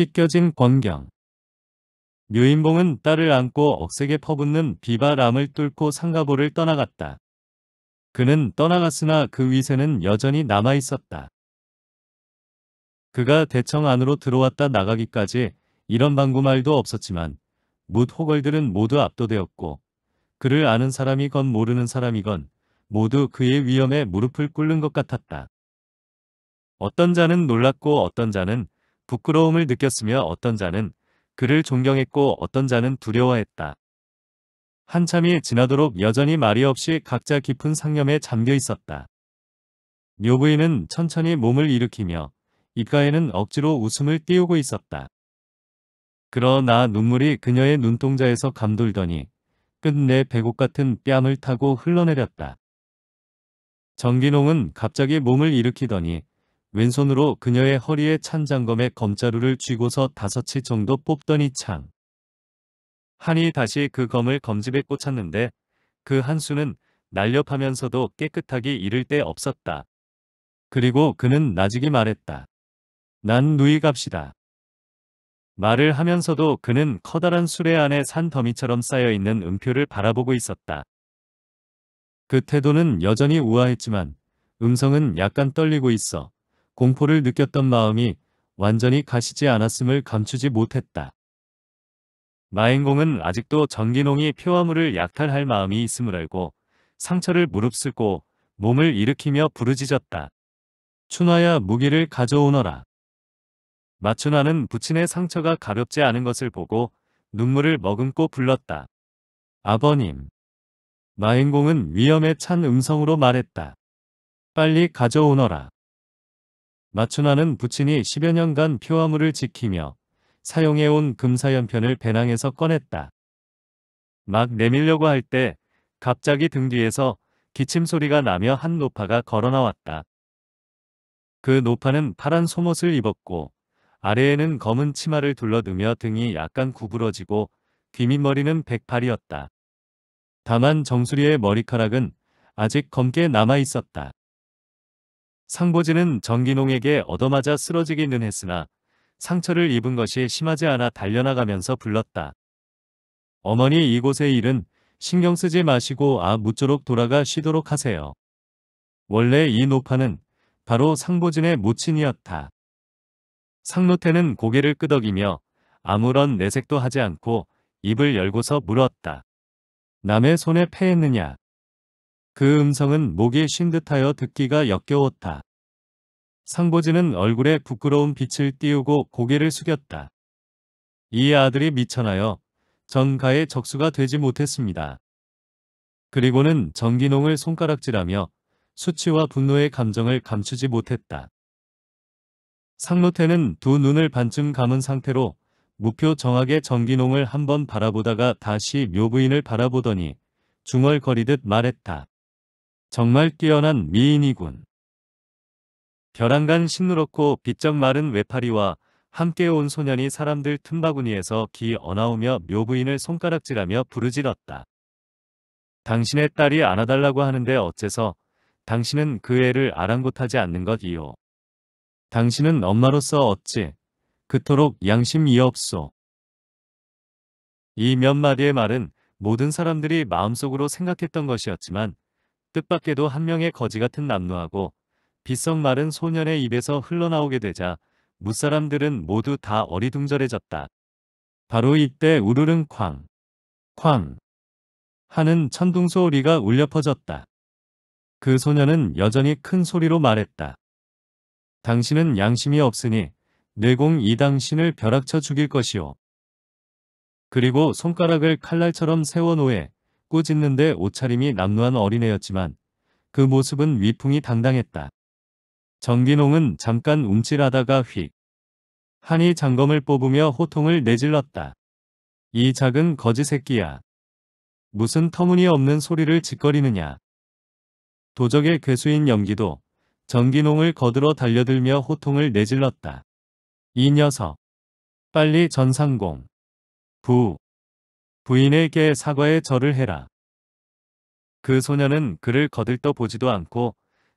찢겨진 권경. 묘인봉은 딸을 안고 억세게 퍼붓는 비바람을 뚫고 상가보를 떠나갔다. 그는 떠나갔으나 그 위세는 여전히 남아있었다. 그가 대청 안으로 들어왔다 나가기까지 이런 방구말도 없었지만 무호걸들은 모두 압도되었고 그를 아는 사람이건 모르는 사람이건 모두 그의 위험에 무릎을 꿇는 것 같았다. 어떤 자는 놀랐고 어떤 자는 부끄러움을 느꼈으며 어떤 자는 그를 존경했고 어떤 자는 두려워했다. 한참이 지나도록 여전히 말이 없이 각자 깊은 상념에 잠겨 있었다. 묘부인은 천천히 몸을 일으키며 입가에는 억지로 웃음을 띄우고 있었다. 그러나 눈물이 그녀의 눈동자에서 감돌더니 끝내 배고 같은 뺨을 타고 흘러내렸다. 정기농은 갑자기 몸을 일으키더니 왼손으로 그녀의 허리에 찬 장검에 검자루를 쥐고서 다섯 치 정도 뽑더니 창. 한이 다시 그 검을 검집에 꽂혔는데 그 한수는 날렵하면서도 깨끗하기 이를 데 없었다. 그리고 그는 나직이 말했다. 난 누이 갑시다. 말을 하면서도 그는 커다란 수레 안에 산 더미처럼 쌓여있는 음표를 바라보고 있었다. 그 태도는 여전히 우아했지만 음성은 약간 떨리고 있어 공포를 느꼈던 마음이 완전히 가시지 않았음을 감추지 못했다. 마행공은 아직도 전기농이 표화물을 약탈할 마음이 있음을 알고 상처를 무릅쓰고 몸을 일으키며 부르짖었다. 춘화야 무기를 가져오너라. 마춘화는 부친의 상처가 가볍지 않은 것을 보고 눈물을 머금고 불렀다. 아버님. 마행공은 위험에 찬 음성으로 말했다. 빨리 가져오너라. 마춘하는 부친이 10여 년간 표화물을 지키며 사용해온 금사연편을 배낭에서 꺼냈다. 막 내밀려고 할 때 갑자기 등 뒤에서 기침 소리가 나며 한 노파가 걸어나왔다. 그 노파는 파란 속옷을 입었고 아래에는 검은 치마를 둘러두며 등이 약간 구부러지고 귀밑머리는 백팔이었다. 다만 정수리의 머리카락은 아직 검게 남아있었다. 상보지는 정기농에게 얻어맞아 쓰러지기는 했으나 상처를 입은 것이 심하지 않아 달려나가면서 불렀다. 어머니 이곳의 일은 신경 쓰지 마시고 아 무쪼록 돌아가 쉬도록 하세요. 원래 이 노파는 바로 상보진의 모친이었다. 상노태는 고개를 끄덕이며 아무런 내색도 하지 않고 입을 열고서 물었다. 남의 손에 패했느냐? 그 음성은 목이 쉰 듯하여 듣기가 역겨웠다. 상보지는 얼굴에 부끄러운 빛을 띄우고 고개를 숙였다. 이 아들이 미천하여 전가의 적수가 되지 못했습니다. 그리고는 정기농을 손가락질하며 수치와 분노의 감정을 감추지 못했다. 상노태는 두 눈을 반쯤 감은 상태로 무표 정하게 정기농을 한번 바라보다가 다시 묘부인을 바라보더니 중얼거리듯 말했다. 정말 뛰어난 미인이군. 벼랑간 신누렇고비적 마른 외파리와 함께 온 소년이 사람들 틈바구니에서 기 어나오며 묘부인을 손가락질하며 부르질렀다. 당신의 딸이 안아달라고 하는데 어째서 당신은 그 애를 아랑곳하지 않는 것이요. 당신은 엄마로서 어찌 그토록 양심이 없소. 이 몇 마디의 말은 모든 사람들이 마음속으로 생각했던 것이었지만 뜻밖에도 한 명의 거지 같은 남루하고 빗성마른 소년의 입에서 흘러나오게 되자 무사람들은 모두 다 어리둥절해졌다. 바로 이때 우르릉 쾅, 쾅 하는 천둥 소리가 울려 퍼졌다. 그 소년은 여전히 큰 소리로 말했다. 당신은 양심이 없으니 뇌공 이 당신을 벼락쳐 죽일 것이오. 그리고 손가락을 칼날처럼 세워놓에 꾸짖는데 옷차림이 남루한 어린애였지만 그 모습은 위풍이 당당했다. 정기농은 잠깐 움찔하다가 휙 한이 장검을 뽑으며 호통을 내질렀다. 이 작은 거지 새끼야. 무슨 터무니없는 소리를 짓거리느냐. 도적의 괴수인 연기도 정기농을 거들어 달려들며 호통을 내질렀다. 이 녀석. 빨리 전상공. 부. 부인에게 사과의 절을 해라. 그 소녀는 그를 거들떠 보지도 않고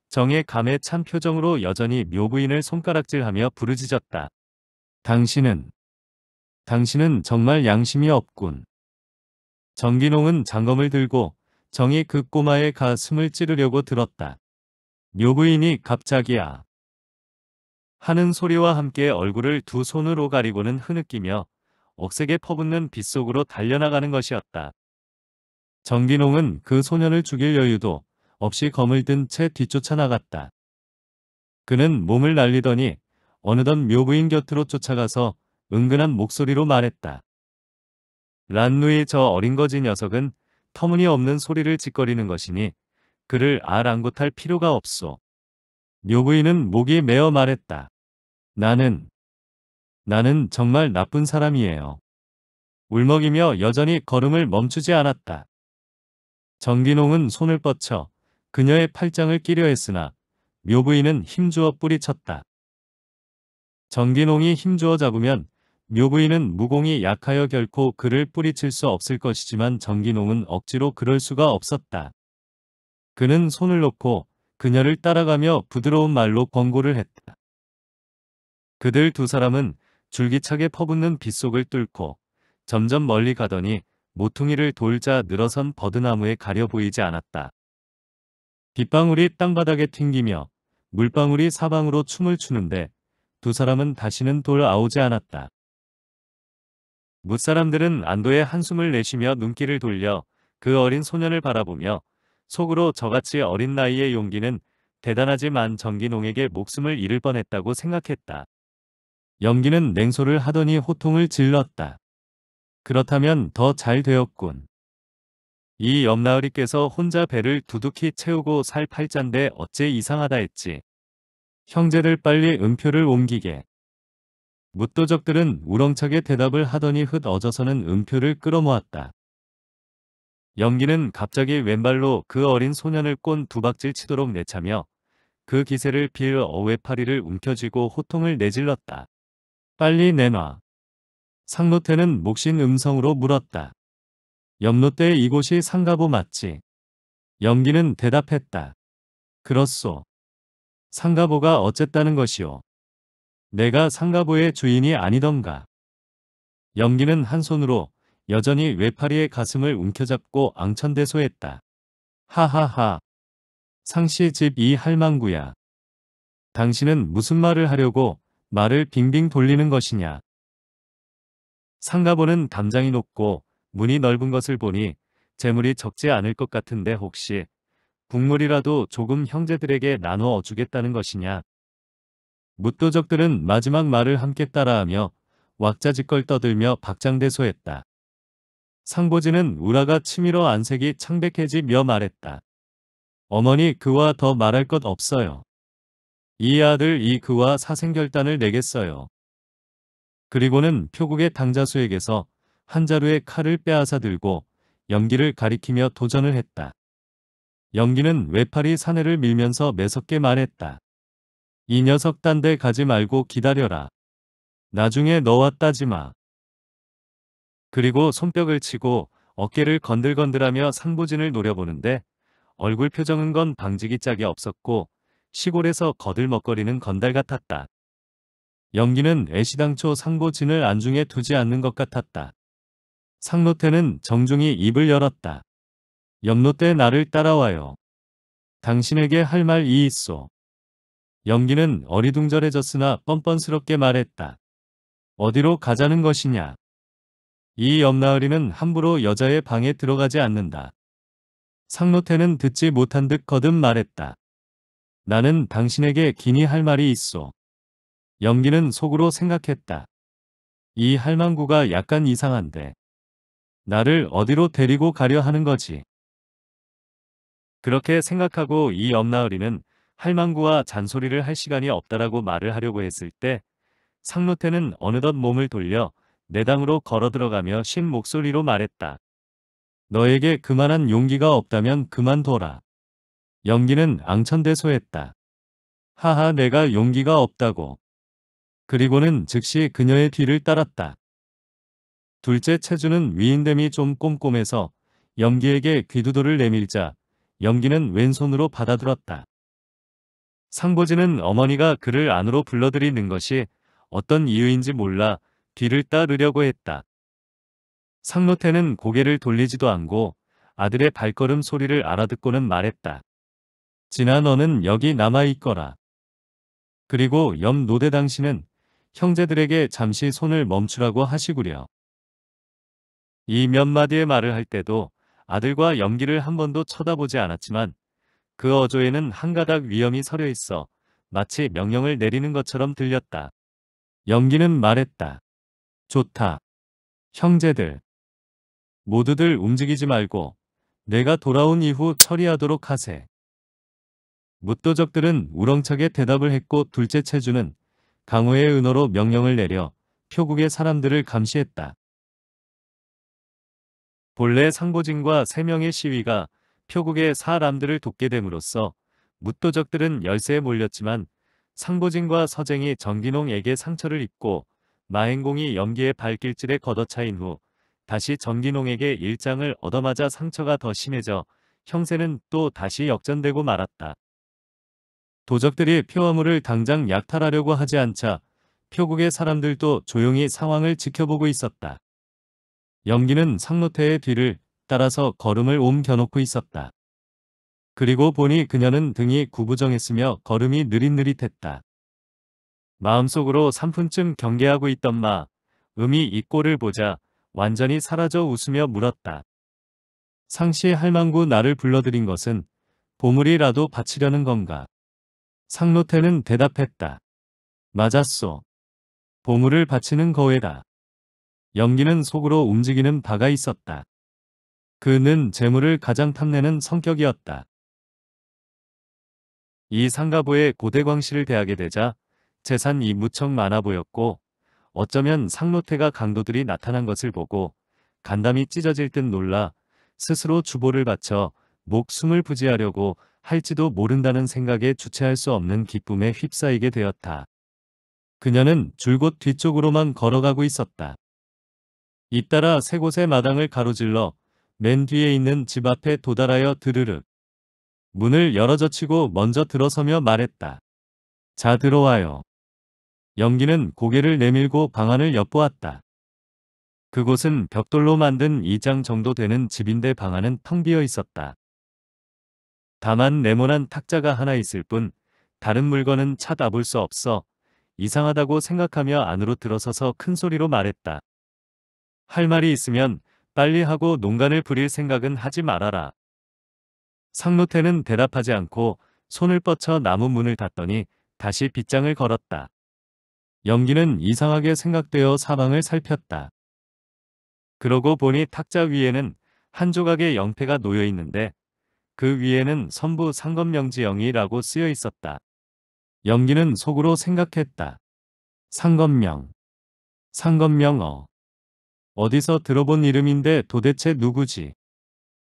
정의 감에 찬 표정으로 여전히 묘부인을 손가락질하며 부르짖었다. 당신은 당신은 정말 양심이 없군. 정기농은 장검을 들고 정이 그 꼬마의 가슴을 찌르려고 들었다. 묘부인이 갑자기야 하는 소리와 함께 얼굴을 두 손으로 가리고는 흐느끼며 억세게 퍼붓는 빗속으로 달려나가는 것이었다. 정기농은 그 소년을 죽일 여유도 없이 검을 든 채 뒤쫓아 나갔다. 그는 몸을 날리더니 어느덧 묘부인 곁으로 쫓아가서 은근한 목소리로 말했다. 란누이 저 어린 거지 녀석은 터무니없는 소리를 짓거리는 것이니 그를 아랑곳할 필요가 없소. 묘부인은 목이 메어 말했다. 나는 나는 정말 나쁜 사람이에요. 울먹이며 여전히 걸음을 멈추지 않았다. 정기농은 손을 뻗쳐 그녀의 팔짱을 끼려 했으나 묘부인은 힘주어 뿌리쳤다. 정기농이 힘주어 잡으면 묘부인은 무공이 약하여 결코 그를 뿌리칠 수 없을 것이지만 정기농은 억지로 그럴 수가 없었다. 그는 손을 놓고 그녀를 따라가며 부드러운 말로 권고를 했다. 그들 두 사람은 줄기차게 퍼붓는 빗속을 뚫고 점점 멀리 가더니 모퉁이를 돌자 늘어선 버드나무에 가려 보이지 않았다. 빗방울이 땅바닥에 튕기며 물방울이 사방으로 춤을 추는데 두 사람은 다시는 돌아오지 않았다. 무사람들은 안도의 한숨을 내쉬며 눈길을 돌려 그 어린 소년을 바라보며 속으로 저같이 어린 나이의 용기는 대단하지만 정기농에게 목숨을 잃을 뻔했다고 생각했다. 연기는 냉소를 하더니 호통을 질렀다. 그렇다면 더 잘 되었군. 이 염나으리께서 혼자 배를 두둑히 채우고 살팔잔데 어째 이상하다 했지. 형제들 빨리 음표를 옮기게. 무도적들은 우렁차게 대답을 하더니 흩 어져서는 음표를 끌어모았다. 연기는 갑자기 왼발로 그 어린 소년을 꼰 두박질 치도록 내차며 그 기세를 빌 어외파리를 움켜쥐고 호통을 내질렀다. 빨리 내놔. 상노태는 목신 음성으로 물었다. 염노태 이곳이 상가보 맞지? 염기는 대답했다. 그렇소. 상가보가 어쨌다는 것이오. 내가 상가보의 주인이 아니던가. 염기는 한 손으로 여전히 외파리의 가슴을 움켜잡고 앙천대소했다. 하하하. 상씨 집 이 할망구야. 당신은 무슨 말을 하려고 말을 빙빙 돌리는 것이냐. 상가보는 담장이 높고 문이 넓은 것을 보니 재물이 적지 않을 것 같은데 혹시 국물이라도 조금 형제들에게 나누어 주겠다는 것이냐. 무도적들은 마지막 말을 함께 따라하며 왁자지껄 떠들며 박장대소했다. 상보지는 우라가 치밀어 안색이 창백해지며 말했다. 어머니 그와 더 말할 것 없어요. 이 아들 이 그와 사생결단을 내겠어요. 그리고는 표국의 당자수에게서 한 자루의 칼을 빼앗아 들고 연기를 가리키며 도전을 했다. 연기는 외팔이 사내를 밀면서 매섭게 말했다. 이 녀석 딴 데 가지 말고 기다려라. 나중에 너와 따지마. 그리고 손뼉을 치고 어깨를 건들건들하며 상부진을 노려보는데 얼굴 표정은 건방직이 짝이 없었고 시골에서 거들먹거리는 건달 같았다. 연기는 애시당초 상고 진을 안중에 두지 않는 것 같았다. 상노태는 정중히 입을 열었다. 염노태 나를 따라와요. 당신에게 할 말이 있소. 연기는 어리둥절해졌으나 뻔뻔스럽게 말했다. 어디로 가자는 것이냐. 이 염나으리는 함부로 여자의 방에 들어가지 않는다. 상노태는 듣지 못한 듯 거듭 말했다. 나는 당신에게 기니 할 말이 있어. 연기는 속으로 생각했다. 이 할망구가 약간 이상한데. 나를 어디로 데리고 가려 하는 거지. 그렇게 생각하고 이 엄나으리는 할망구와 잔소리를 할 시간이 없다라고 말을 하려고 했을 때 상노태는 어느덧 몸을 돌려 내당으로 걸어 들어가며 쉰 목소리로 말했다. 너에게 그만한 용기가 없다면 그만둬라. 연기는 앙천대소했다. 하하 내가 용기가 없다고. 그리고는 즉시 그녀의 뒤를 따랐다. 둘째 체주는 위인됨이 좀 꼼꼼해서 염기에게 귀두도를 내밀자 염기는 왼손으로 받아들었다. 상보지는 어머니가 그를 안으로 불러들이는 것이 어떤 이유인지 몰라 뒤를 따르려고 했다. 상노태는 고개를 돌리지도 않고 아들의 발걸음 소리를 알아듣고는 말했다. 진아 어는 여기 남아있거라. 그리고 염 노대 당신은 형제들에게 잠시 손을 멈추라고 하시구려. 이 몇 마디의 말을 할 때도 아들과 연기를 한 번도 쳐다보지 않았지만 그 어조에는 한 가닥 위험이 서려 있어 마치 명령을 내리는 것처럼 들렸다. 연기는 말했다. 좋다. 형제들. 모두들 움직이지 말고 내가 돌아온 이후 처리하도록 하세. 무도적들은 우렁차게 대답을 했고 둘째 체주는 강호의 은어로 명령을 내려 표국의 사람들을 감시했다. 본래 상보진과 세명의 시위가 표국의 사람들을 돕게 됨으로써 무도적들은 열쇠에 몰렸지만 상보진과 서쟁이 정기농에게 상처를 입고 마행공이 연기의 발길질에 걷어차인 후 다시 정기농에게 일장을 얻어맞아 상처가 더 심해져 형세는 또 다시 역전되고 말았다. 도적들이 표화물을 당장 약탈하려고 하지 않자 표국의 사람들도 조용히 상황을 지켜보고 있었다. 연기는 상노태의 뒤를 따라서 걸음을 옮겨놓고 있었다. 그리고 보니 그녀는 등이 구부정했으며 걸음이 느릿느릿했다. 마음속으로 3분쯤 경계하고 있던 마, 음이 이 꼴을 보자 완전히 사라져 웃으며 물었다. 상시 할망구 나를 불러들인 것은 보물이라도 바치려는 건가? 상노태는 대답했다. 맞았소. 보물을 바치는 거에다. 연기는 속으로 움직이는 바가 있었다. 그는 재물을 가장 탐내는 성격이었다. 이 상가부에 고대광씨를 대하게 되자 재산이 무척 많아 보였고 어쩌면 상노태가 강도들이 나타난 것을 보고 간담이 찢어질 듯 놀라 스스로 주보를 바쳐 목숨을 부지하려고 할지도 모른다는 생각에 주체할 수 없는 기쁨에 휩싸이게 되었다. 그녀는 줄곧 뒤쪽으로만 걸어가고 있었다. 잇따라 세 곳의 마당을 가로질러 맨 뒤에 있는 집 앞에 도달하여 드르륵. 문을 열어젖히고 먼저 들어서며 말했다. 자 들어와요. 연기는 고개를 내밀고 방안을 엿보았다. 그곳은 벽돌로 만든 2장 정도 되는 집인데 방안은 텅 비어 있었다. 다만 네모난 탁자가 하나 있을 뿐 다른 물건은 찾아볼 수 없어 이상하다고 생각하며 안으로 들어서서 큰 소리로 말했다. 할 말이 있으면 빨리 하고 농간을 부릴 생각은 하지 말아라. 상노태는 대답하지 않고 손을 뻗쳐 나무 문을 닫더니 다시 빗장을 걸었다. 연기는 이상하게 생각되어 사방을 살폈다. 그러고 보니 탁자 위에는 한 조각의 영패가 놓여 있는데 그 위에는 선부 상검명지영이라고 쓰여 있었다. 영기는 속으로 생각했다. 상검명. 상검명어. 어디서 들어본 이름인데 도대체 누구지?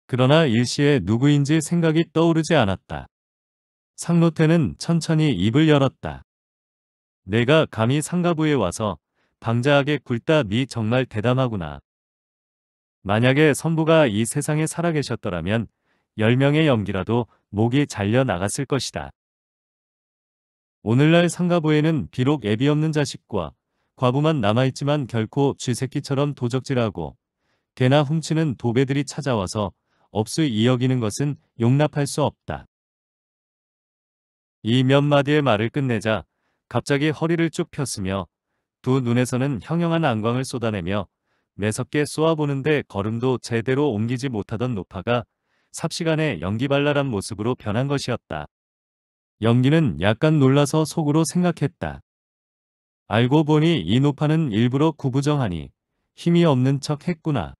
그러나 일시에 누구인지 생각이 떠오르지 않았다. 상노태는 천천히 입을 열었다. 내가 감히 상가부에 와서 방자하게 굴다 니 정말 대담하구나. 만약에 선부가 이 세상에 살아계셨더라면 10명의 연기라도 목이 잘려 나갔을 것이다. 오늘날 상가부에는 비록 애비 없는 자식과 과부만 남아있지만 결코 쥐새끼처럼 도적질하고 개나 훔치는 도배들이 찾아와서 업수이 여기는 것은 용납할 수 없다. 이 몇 마디의 말을 끝내자 갑자기 허리를 쭉 폈으며 두 눈에서는 형형한 안광을 쏟아내며 매섭게 쏘아보는데 걸음도 제대로 옮기지 못하던 노파가 삽시간에 연기발랄한 모습으로 변한 것이었다. 연기는 약간 놀라서 속으로 생각했다. 알고 보니 이노파는 일부러 구부정하니 힘이 없는 척 했구나.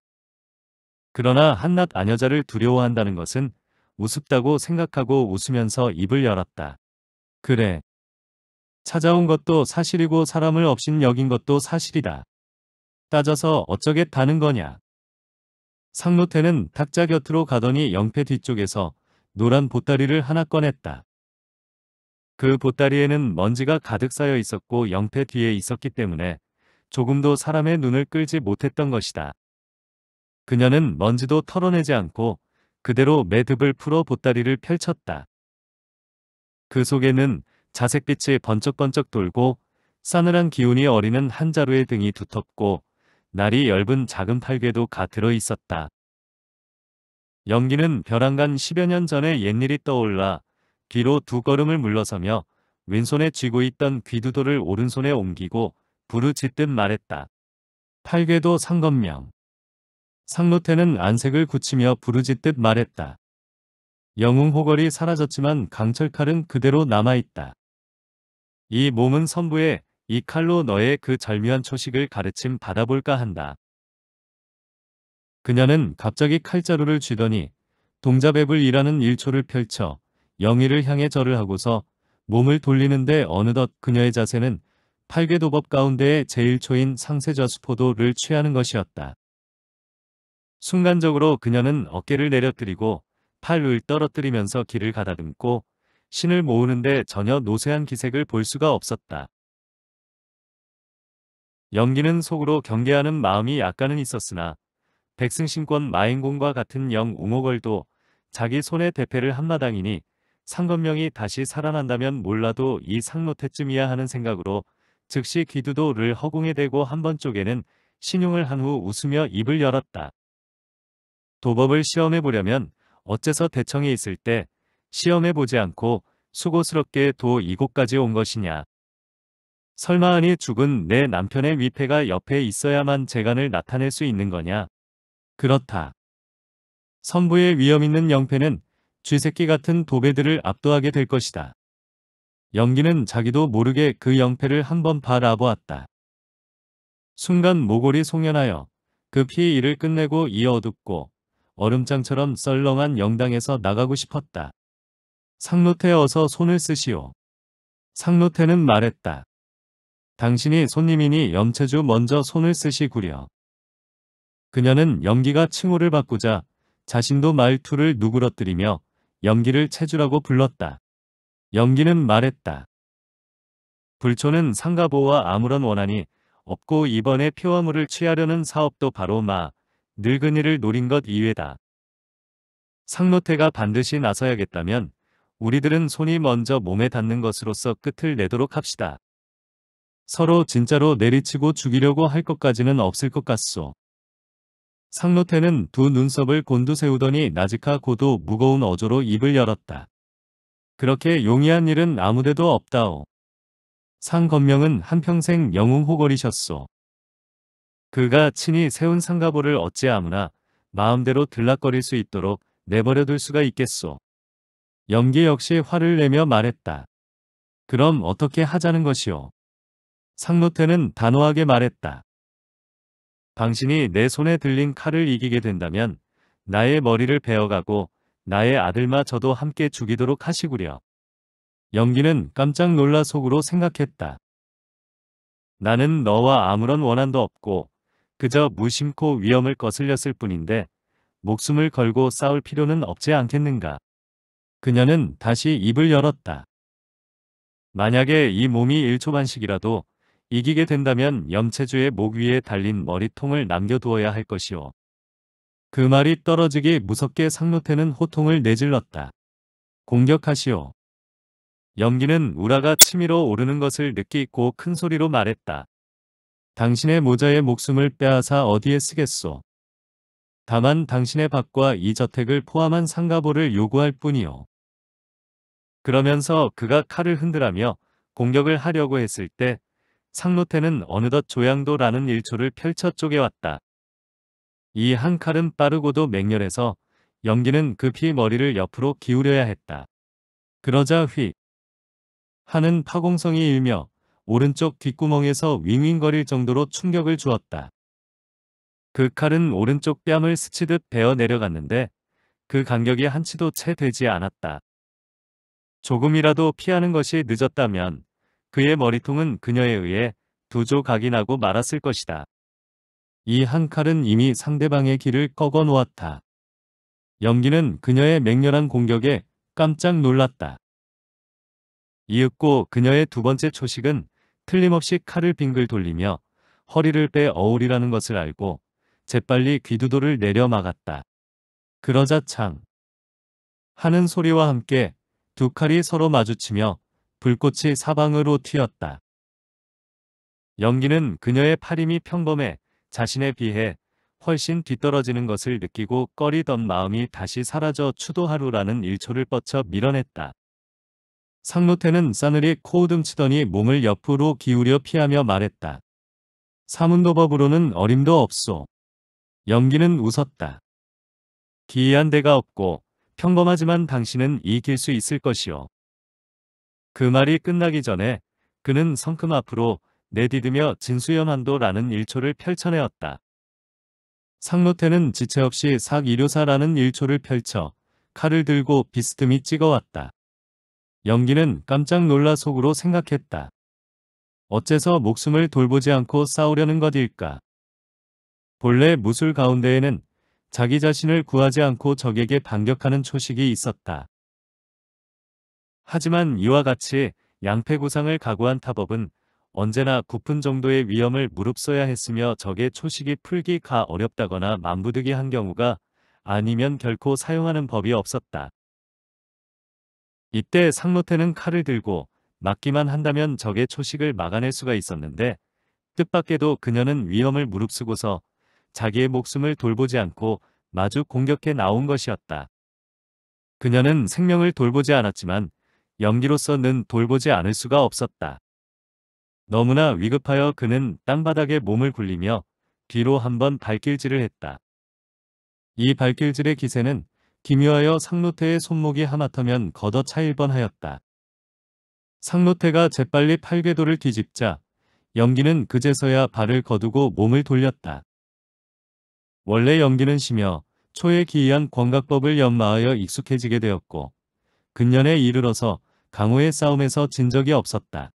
그러나 한낱 아녀자를 두려워한다는 것은 우습다고 생각하고 웃으면서 입을 열었다. 그래. 찾아온 것도 사실이고 사람을 없인 여긴 것도 사실이다. 따져서 어쩌겠다는 거냐. 상노태는 탁자 곁으로 가더니 영패 뒤쪽에서 노란 보따리를 하나 꺼냈다. 그 보따리에는 먼지가 가득 쌓여 있었고 영패 뒤에 있었기 때문에 조금도 사람의 눈을 끌지 못했던 것이다. 그녀는 먼지도 털어내지 않고 그대로 매듭을 풀어 보따리를 펼쳤다. 그 속에는 자색빛이 번쩍번쩍 돌고 싸늘한 기운이 어리는 한 자루의 등이 두텁고 날이 엷은 작은 팔괘도 가 들어있었다. 연기는 벼랑간 10여 년전에 옛일이 떠올라 뒤로 두 걸음을 물러서며 왼손에 쥐고 있던 귀두도를 오른손에 옮기고 부르짖듯 말했다. 팔괘도 상검명. 상노태는 안색을 굳히며 부르짖듯 말했다. 영웅호걸이 사라졌지만 강철칼은 그대로 남아있다. 이 몸은 선부의 이 칼로 너의 그 절묘한 초식을 가르침 받아볼까 한다. 그녀는 갑자기 칼자루를 쥐더니 동자배불 일하는 일초를 펼쳐 영희를 향해 절을 하고서 몸을 돌리는데 어느덧 그녀의 자세는 팔괘도법 가운데의 제1초인 상세좌수포도를 취하는 것이었다. 순간적으로 그녀는 어깨를 내려뜨리고 팔을 떨어뜨리면서 길을 가다듬고 신을 모으는데 전혀 노쇠한 기색을 볼 수가 없었다. 연기는 속으로 경계하는 마음이 약간은 있었으나 백승신권 마인공과 같은 영 웅호걸도 자기 손에 대패를 한마당이니 상건명이 다시 살아난다면 몰라도 이 상노태쯤이야 하는 생각으로 즉시 기두도를 허공에 대고 한 번 쪽에는 신용을 한 후 웃으며 입을 열었다. 도법을 시험해 보려면 어째서 대청에 있을 때 시험해 보지 않고 수고스럽게 도 이곳까지 온 것이냐. 설마아니 죽은 내 남편의 위패가 옆에 있어야만 재간을 나타낼 수 있는 거냐? 그렇다. 선부의 위험 있는 영패는 쥐새끼 같은 도배들을 압도하게 될 것이다. 영기는 자기도 모르게 그 영패를 한번 바라보았다. 순간 모골이 송연하여 급히 그 일을 끝내고 이어 어둡고 얼음장처럼 썰렁한 영당에서 나가고 싶었다. 상노태 어서 손을 쓰시오. 상노태는 말했다. 당신이 손님이니 염체주 먼저 손을 쓰시구려. 그녀는 염기가 칭호를 바꾸자 자신도 말투를 누그러뜨리며 염기를 체주라고 불렀다. 염기는 말했다. 불초는 상가보와 아무런 원한이 없고 이번에 표화물을 취하려는 사업도 바로 마 늙은이를 노린 것 이외다. 상노태가 반드시 나서야겠다면 우리들은 손이 먼저 몸에 닿는 것으로서 끝을 내도록 합시다. 서로 진짜로 내리치고 죽이려고 할 것까지는 없을 것 같소. 상노태는 두 눈썹을 곤두세우더니 나지카 고도 무거운 어조로 입을 열었다. 그렇게 용이한 일은 아무데도 없다오. 상건명은 한평생 영웅 호걸이셨소. 그가 친히 세운 상가보를 어찌 하무나 마음대로 들락거릴 수 있도록 내버려둘 수가 있겠소. 연기 역시 화를 내며 말했다. 그럼 어떻게 하자는 것이오. 상노태는 단호하게 말했다. 당신이 내 손에 들린 칼을 이기게 된다면 나의 머리를 베어가고 나의 아들마 저도 함께 죽이도록 하시구려. 영기는 깜짝 놀라 속으로 생각했다. 나는 너와 아무런 원한도 없고 그저 무심코 위험을 거슬렸을 뿐인데 목숨을 걸고 싸울 필요는 없지 않겠는가. 그녀는 다시 입을 열었다. 만약에 이 몸이 1초반씩이라도 이기게 된다면 염체주의 목 위에 달린 머리통을 남겨두어야 할 것이오. 그 말이 떨어지기 무섭게 상노태는 호통을 내질렀다. 공격하시오. 염기는 우라가 치밀어 오르는 것을 느끼고 큰 소리로 말했다. 당신의 모자의 목숨을 빼앗아 어디에 쓰겠소. 다만 당신의 밥과 이 저택을 포함한 상가보를 요구할 뿐이오 그러면서 그가 칼을 흔들하며 공격을 하려고 했을 때 상노태는 어느덧 조양도라는 일초를 펼쳐 쪼개왔다. 이 한 칼은 빠르고도 맹렬해서 연기는 급히 머리를 옆으로 기울여야 했다. 그러자 휘 하는 파공성이 일며 오른쪽 뒷구멍에서 윙윙거릴 정도로 충격을 주었다. 그 칼은 오른쪽 뺨을 스치듯 베어 내려갔는데 그 간격이 한치도 채 되지 않았다. 조금이라도 피하는 것이 늦었다면 그의 머리통은 그녀에 의해 두 조각이 나고 말았을 것이다. 이 한 칼은 이미 상대방의 길을 꺾어 놓았다. 연기는 그녀의 맹렬한 공격에 깜짝 놀랐다. 이윽고 그녀의 두 번째 초식은 틀림없이 칼을 빙글 돌리며 허리를 빼 어울이라는 것을 알고 재빨리 귀두도를 내려 막았다. 그러자 창 하는 소리와 함께 두 칼이 서로 마주치며 불꽃이 사방으로 튀었다. 연기는 그녀의 팔힘이 평범해 자신에 비해 훨씬 뒤떨어지는 것을 느끼고 꺼리던 마음이 다시 사라져 추도하루라는 일초를 뻗쳐 밀어냈다. 상노태는 싸늘히 코우등치더니 몸을 옆으로 기울여 피하며 말했다. 사문도법으로는 어림도 없소. 연기는 웃었다. 기이한 데가 없고 평범하지만 당신은 이길 수 있을 것이오. 그 말이 끝나기 전에 그는 성큼 앞으로 내디디며 진수염한도라는 일초를 펼쳐내었다. 상노태는 지체 없이 삭이료사라는 일초를 펼쳐 칼을 들고 비스듬히 찍어왔다. 연기는 깜짝 놀라 속으로 생각했다. 어째서 목숨을 돌보지 않고 싸우려는 것일까? 본래 무술 가운데에는 자기 자신을 구하지 않고 적에게 반격하는 초식이 있었다. 하지만 이와 같이 양패구상을 각오한 타법은 언제나 굽은 정도의 위험을 무릅써야 했으며 적의 초식이 풀기가 어렵다거나 만부득이한 경우가 아니면 결코 사용하는 법이 없었다. 이때 상노태는 칼을 들고 막기만 한다면 적의 초식을 막아낼 수가 있었는데 뜻밖에도 그녀는 위험을 무릅쓰고서 자기의 목숨을 돌보지 않고 마주 공격해 나온 것이었다. 그녀는 생명을 돌보지 않았지만 연기로서는 돌보지 않을 수가 없었다. 너무나 위급하여 그는 땅바닥에 몸을 굴리며 뒤로 한번 발길질을 했다. 이 발길질의 기세는 기묘하여 상노태의 손목이 하마터면 걷어 차일 뻔하였다. 상노태가 재빨리 팔궤도를 뒤집자 연기는 그제서야 발을 거두고 몸을 돌렸다. 원래 연기는 심여 초에 기이한 권각법을 연마하여 익숙해지게 되었고 근년에 이르러서 강호의 싸움에서 진 적이 없었다.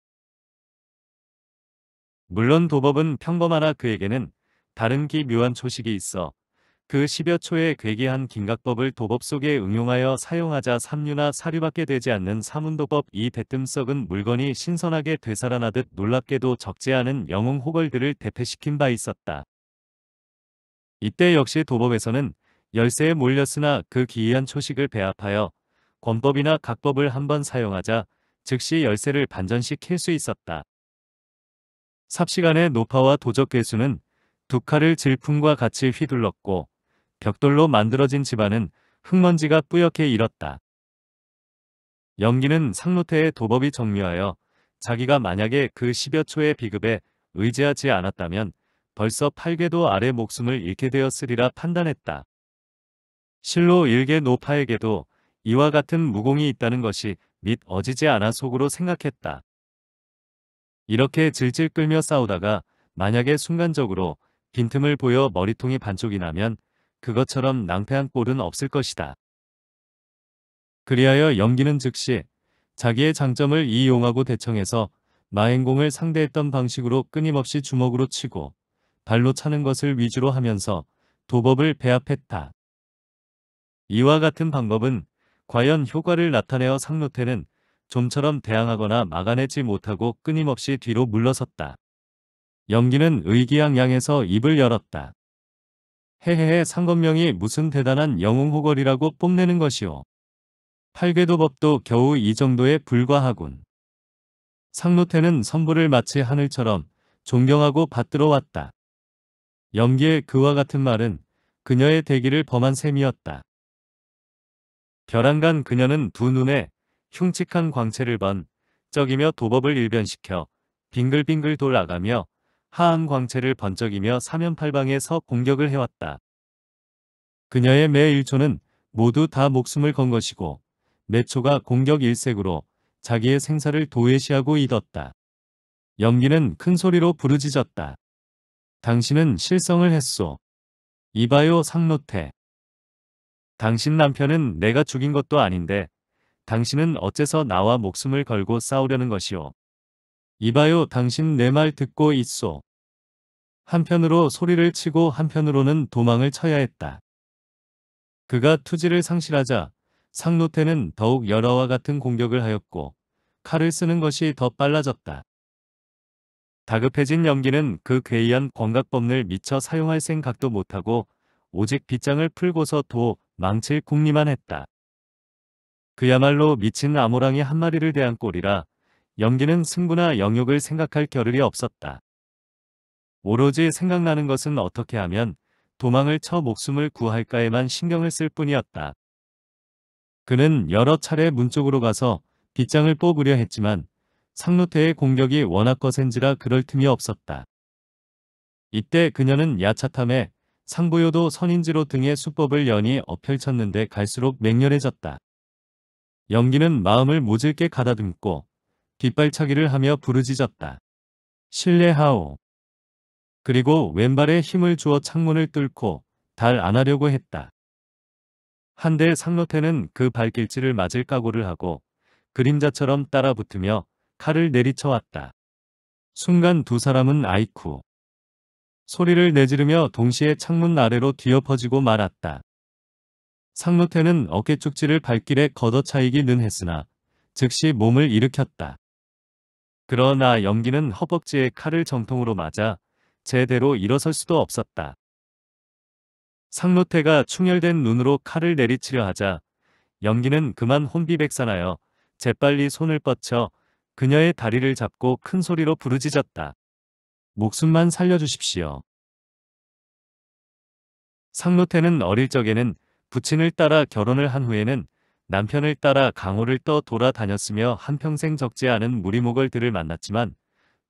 물론 도법은 평범하나 그에게는 다른 기묘한 초식이 있어 그 10여 초에 괴기한 긴각법을 도법 속에 응용하여 사용하자 삼류나 사류밖에 되지 않는 사문도법 이 대뜸 썩은 물건이 신선하게 되살아나듯 놀랍게도 적지 않은 영웅 호걸들을 대패시킨 바 있었다. 이때 역시 도법에서는 열쇠에 몰렸으나 그 기이한 초식을 배합하여 권법이나 각법을 한번 사용하자 즉시 열쇠를 반전시킬 수 있었다. 삽시간에 노파와 도적 괴수는 두 칼을 질풍과 같이 휘둘렀고 벽돌로 만들어진 집안은 흙먼지가 뿌옇게 일었다. 연기는 상노태의 도법이 정리하여 자기가 만약에 그 10여 초의 비급에 의지하지 않았다면 벌써 8궤도 아래 목숨을 잃게 되었으리라 판단했다. 실로 일개 노파에게도 이와 같은 무공이 있다는 것이 및 어지지 않아 속으로 생각했다. 이렇게 질질 끌며 싸우다가 만약에 순간적으로 빈틈을 보여 머리통이 반쪽이 나면 그것처럼 낭패한 꼴은 없을 것이다. 그리하여 연기는 즉시 자기의 장점을 이용하고 대청해서 마행공을 상대했던 방식으로 끊임없이 주먹으로 치고 발로 차는 것을 위주로 하면서 도법을 배합했다. 이와 같은 방법은 과연 효과를 나타내어 상노태는 좀처럼 대항하거나 막아내지 못하고 끊임없이 뒤로 물러섰다. 연기는 의기양양해서 입을 열었다. 헤헤헤 상검명이 무슨 대단한 영웅호걸이라고 뽐내는 것이오. 팔괘도법도 겨우 이 정도에 불과하군. 상노태는 선불을 마치 하늘처럼 존경하고 받들어 왔다. 연기의 그와 같은 말은 그녀의 대기를 범한 셈이었다. 벼랑간 그녀는 두 눈에 흉측한 광채를 번쩍이며 도법을 일변시켜 빙글빙글 돌아가며 하한 광채를 번쩍이며 사면팔방에서 공격을 해왔다. 그녀의 매 1초는 모두 다 목숨을 건 것이고 매초가 공격 일색으로 자기의 생사를 도외시하고 잃었다 연기는 큰 소리로 부르짖었다. 당신은 실성을 했소. 이봐요 상노태. 당신 남편은 내가 죽인 것도 아닌데 당신은 어째서 나와 목숨을 걸고 싸우려는 것이오. 이봐요 당신 내 말 듣고 있소. 한편으로 소리를 치고 한편으로는 도망을 쳐야 했다. 그가 투지를 상실하자 상노태는 더욱 열화와 같은 공격을 하였고 칼을 쓰는 것이 더 빨라졌다. 다급해진 연기는 그 괴이한 권각법을 미처 사용할 생각도 못하고 오직 빗장을 풀고서 도 망칠 궁리만 했다. 그야말로 미친 암호랑이 한 마리를 대한 꼴이라 영기는 승부나 영욕을 생각할 겨를이 없었다. 오로지 생각나는 것은 어떻게 하면 도망을 쳐 목숨을 구할까에만 신경을 쓸 뿐이었다. 그는 여러 차례 문 쪽으로 가서 빗장을 뽑으려 했지만 상루태의 공격이 워낙 거센지라 그럴 틈이 없었다. 이때 그녀는 야차탐에 상부요도 선인지로 등의 수법을 연이 엎펼쳤는데 갈수록 맹렬해졌다. 연기는 마음을 모질게 가다듬고 빗발차기를 하며 부르짖었다. 실례하오. 그리고 왼발에 힘을 주어 창문을 뚫고 달 안하려고 했다. 한데 상로태는 그 발길질을 맞을 각오를 하고 그림자처럼 따라 붙으며 칼을 내리쳐왔다. 순간 두 사람은 아이쿠 소리를 내지르며 동시에 창문 아래로 뒤엎어지고 말았다. 상노태는 어깨쪽지를 발길에 걷어차이기는 했으나 즉시 몸을 일으켰다. 그러나 연기는 허벅지에 칼을 정통으로 맞아 제대로 일어설 수도 없었다. 상노태가 충혈된 눈으로 칼을 내리치려 하자 연기는 그만 혼비백산하여 재빨리 손을 뻗쳐 그녀의 다리를 잡고 큰 소리로 부르짖었다. 목숨만 살려주십시오. 상노태는 어릴 적에는 부친을 따라 결혼을 한 후에는 남편을 따라 강호를 떠 돌아다녔으며 한평생 적지 않은 무리목걸들을 만났지만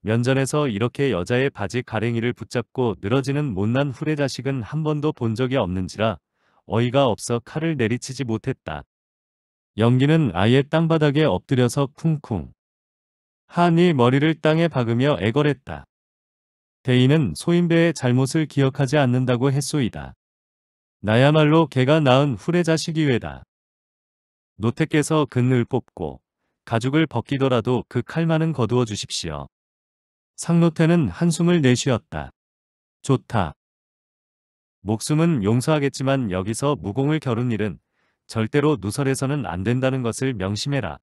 면전에서 이렇게 여자의 바지 가랭이를 붙잡고 늘어지는 못난 후레자식은 한 번도 본 적이 없는지라 어이가 없어 칼을 내리치지 못했다. 연기는 아예 땅바닥에 엎드려서 쿵쿵 하니 머리를 땅에 박으며 애걸했다. 대인은 소인배의 잘못을 기억하지 않는다고 했소이다. 나야말로 개가 낳은 후레자식이외다. 노태께서 근을 뽑고 가죽을 벗기더라도 그 칼만은 거두어 주십시오. 상노태는 한숨을 내쉬었다. 좋다. 목숨은 용서하겠지만 여기서 무공을 겨룬 일은 절대로 누설해서는 안 된다는 것을 명심해라.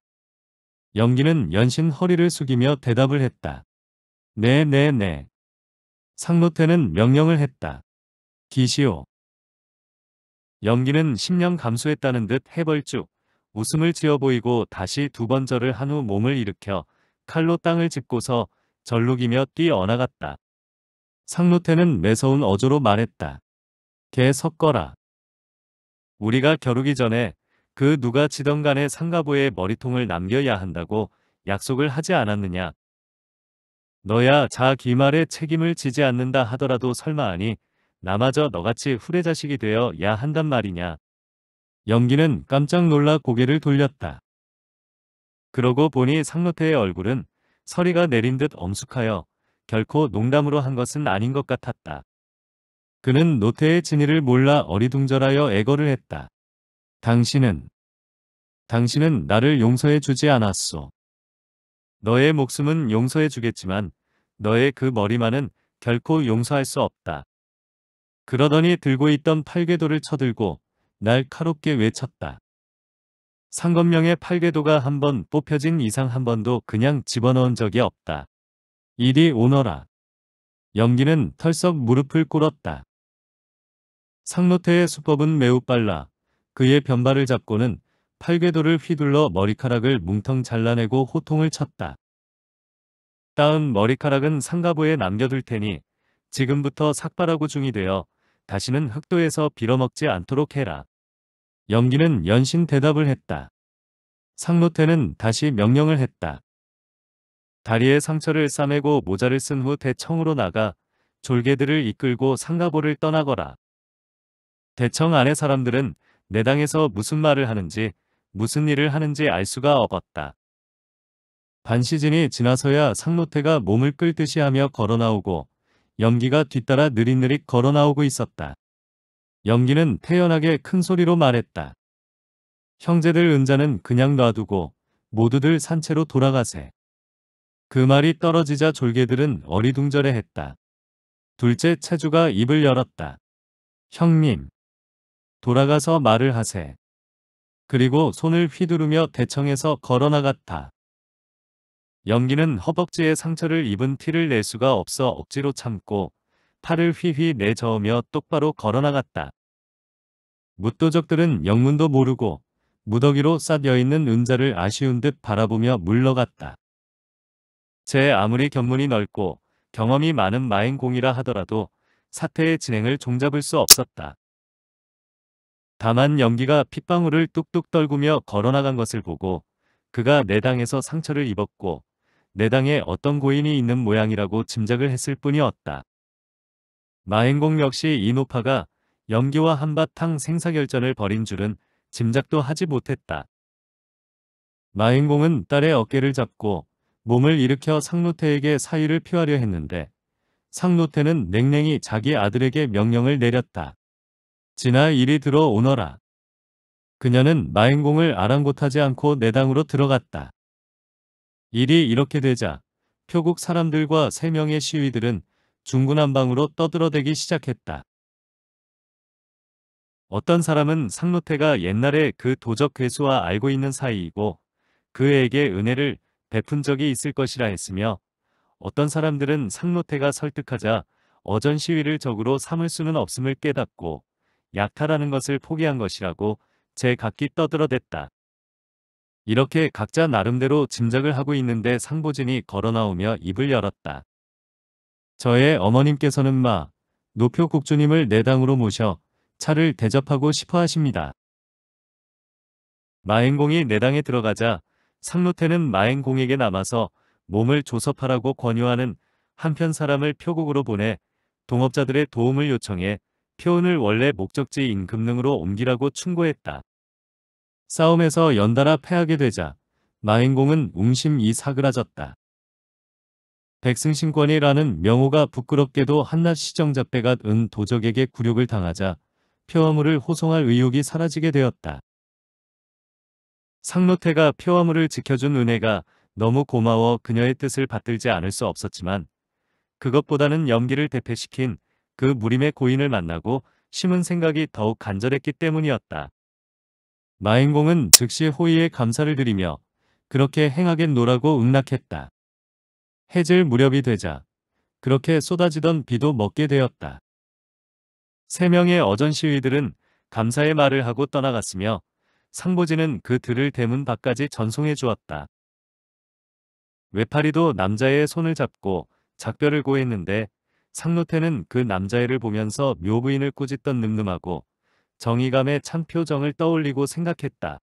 연기는 연신 허리를 숙이며 대답을 했다. 네, 네, 네. 상노태는 명령을 했다. 기시오. 연기는 10년 감수했다는듯 해벌쭉 웃음을 지어 보이고 다시 두 번절을 한 후 몸을 일으켜 칼로 땅을 짚고서 절룩이며 뛰어나갔다. 상노태는 매서운 어조로 말했다. 개 섞어라. 우리가 겨루기 전에 그 누가 지던 간에 상가부에 머리통을 남겨야 한다고 약속을 하지 않았느냐. 너야 자 기말에 책임을 지지 않는다 하더라도 설마 아니 나마저 너같이 후레자식이 되어 야 한단 말이냐. 연기는 깜짝 놀라 고개를 돌렸다. 그러고 보니 상노태의 얼굴은 서리가 내린 듯 엄숙하여 결코 농담으로 한 것은 아닌 것 같았다. 그는 노태의 진의를 몰라 어리둥절하여 애거를 했다. 당신은 당신은 나를 용서해 주지 않았소. 너의 목숨은 용서해 주겠지만 너의 그 머리만은 결코 용서할 수 없다. 그러더니 들고 있던 팔괘도를 쳐들고 날 카롭게 외쳤다. 상검명의 팔괘도가 한 번 뽑혀진 이상 한 번도 그냥 집어넣은 적이 없다. 이리 오너라. 연기는 털썩 무릎을 꿇었다. 상노태의 수법은 매우 빨라 그의 변발을 잡고는 팔궤도를 휘둘러 머리카락을 뭉텅 잘라내고 호통을 쳤다. 다음 머리카락은 상가부에 남겨둘 테니 지금부터 삭발하고 중이 되어 다시는 흑도에서 빌어먹지 않도록 해라. 연기는 연신 대답을 했다. 상노태는 다시 명령을 했다. 다리에 상처를 싸매고 모자를 쓴 후 대청으로 나가 졸개들을 이끌고 상가보를 떠나거라. 대청 안의 사람들은 내당에서 무슨 말을 하는지 무슨 일을 하는지 알 수가 없었다. 반 시즌이 지나서야 상노태가 몸을 끌듯이 하며 걸어나오고 연기가 뒤따라 느릿느릿 걸어나오고 있었다. 연기는 태연하게 큰 소리로 말했다. 형제들 은자는 그냥 놔두고 모두들 산채로 돌아가세. 그 말이 떨어지자 졸개들은 어리둥절해했다. 둘째 채주가 입을 열었다. 형님. 돌아가서 말을 하세. 그리고 손을 휘두르며 대청에서 걸어나갔다. 연기는 허벅지에 상처를 입은 티를 낼 수가 없어 억지로 참고 팔을 휘휘 내저으며 똑바로 걸어나갔다. 무도적들은 영문도 모르고 무더기로 쌓여 있는 은자를 아쉬운 듯 바라보며 물러갔다. 제 아무리 견문이 넓고 경험이 많은 마행공이라 하더라도 사태의 진행을 종잡을 수 없었다. 다만 연기가 핏방울을 뚝뚝 떨구며 걸어나간 것을 보고 그가 내당에서 상처를 입었고 내당에 어떤 고인이 있는 모양이라고 짐작을 했을 뿐이었다. 마행공 역시 이노파가 연기와 한바탕 생사결전을 벌인 줄은 짐작도 하지 못했다. 마행공은 딸의 어깨를 잡고 몸을 일으켜 상노태에게 사의를 표하려 했는데 상노태는 냉랭히 자기 아들에게 명령을 내렸다. 지나 이리 들어오너라. 그녀는 마행공을 아랑곳하지 않고 내당으로 들어갔다. 일이 이렇게 되자 표국 사람들과 세명의 시위들은 중구난방으로 떠들어대기 시작했다. 어떤 사람은 상노태가 옛날에 그 도적 괴수와 알고 있는 사이이고 그에게 은혜를 베푼 적이 있을 것이라 했으며 어떤 사람들은 상노태가 설득하자 어전 시위를 적으로 삼을 수는 없음을 깨닫고 약하다는 것을 포기한 것이라고 제각기 떠들어댔다. 이렇게 각자 나름대로 짐작을 하고 있는데 상보진이 걸어나오며 입을 열었다. 저의 어머님께서는 마 노표 국주님을 내당으로 모셔 차를 대접하고 싶어 하십니다. 마행공이 내당에 들어가자 상노태는 마행공에게 남아서 몸을 조섭하라고 권유하는 한편 사람을 표국으로 보내 동업자들의 도움을 요청해 표현을 원래 목적지인 금릉으로 옮기라고 충고했다. 싸움에서 연달아 패하게 되자 마행공은 웅심이 사그라졌다. 백승신권이라는 명호가 부끄럽게도 한낱 시정잡배가 은 도적에게 굴욕을 당하자 표화물을 호송할 의욕이 사라지게 되었다. 상노태가 표화물을 지켜준 은혜가 너무 고마워 그녀의 뜻을 받들지 않을 수 없었지만 그것보다는 염기를 대패시킨 그 무림의 고인을 만나고 심은 생각이 더욱 간절했기 때문이었다. 마인공은 즉시 호의에 감사를 드리며 그렇게 행하겠노라고 응낙했다. 해질 무렵이 되자 그렇게 쏟아지던 비도 먹게 되었다. 세 명의 어전 시위들은 감사의 말을 하고 떠나갔으며 상보지는 그 들을 대문 밖까지 전송해 주었다. 외파리도 남자의 손을 잡고 작별을 고했는데 상노태는 그 남자애를 보면서 묘부인을 꾸짖던 늠름하고 정의감의 찬 표정을 떠올리고 생각했다.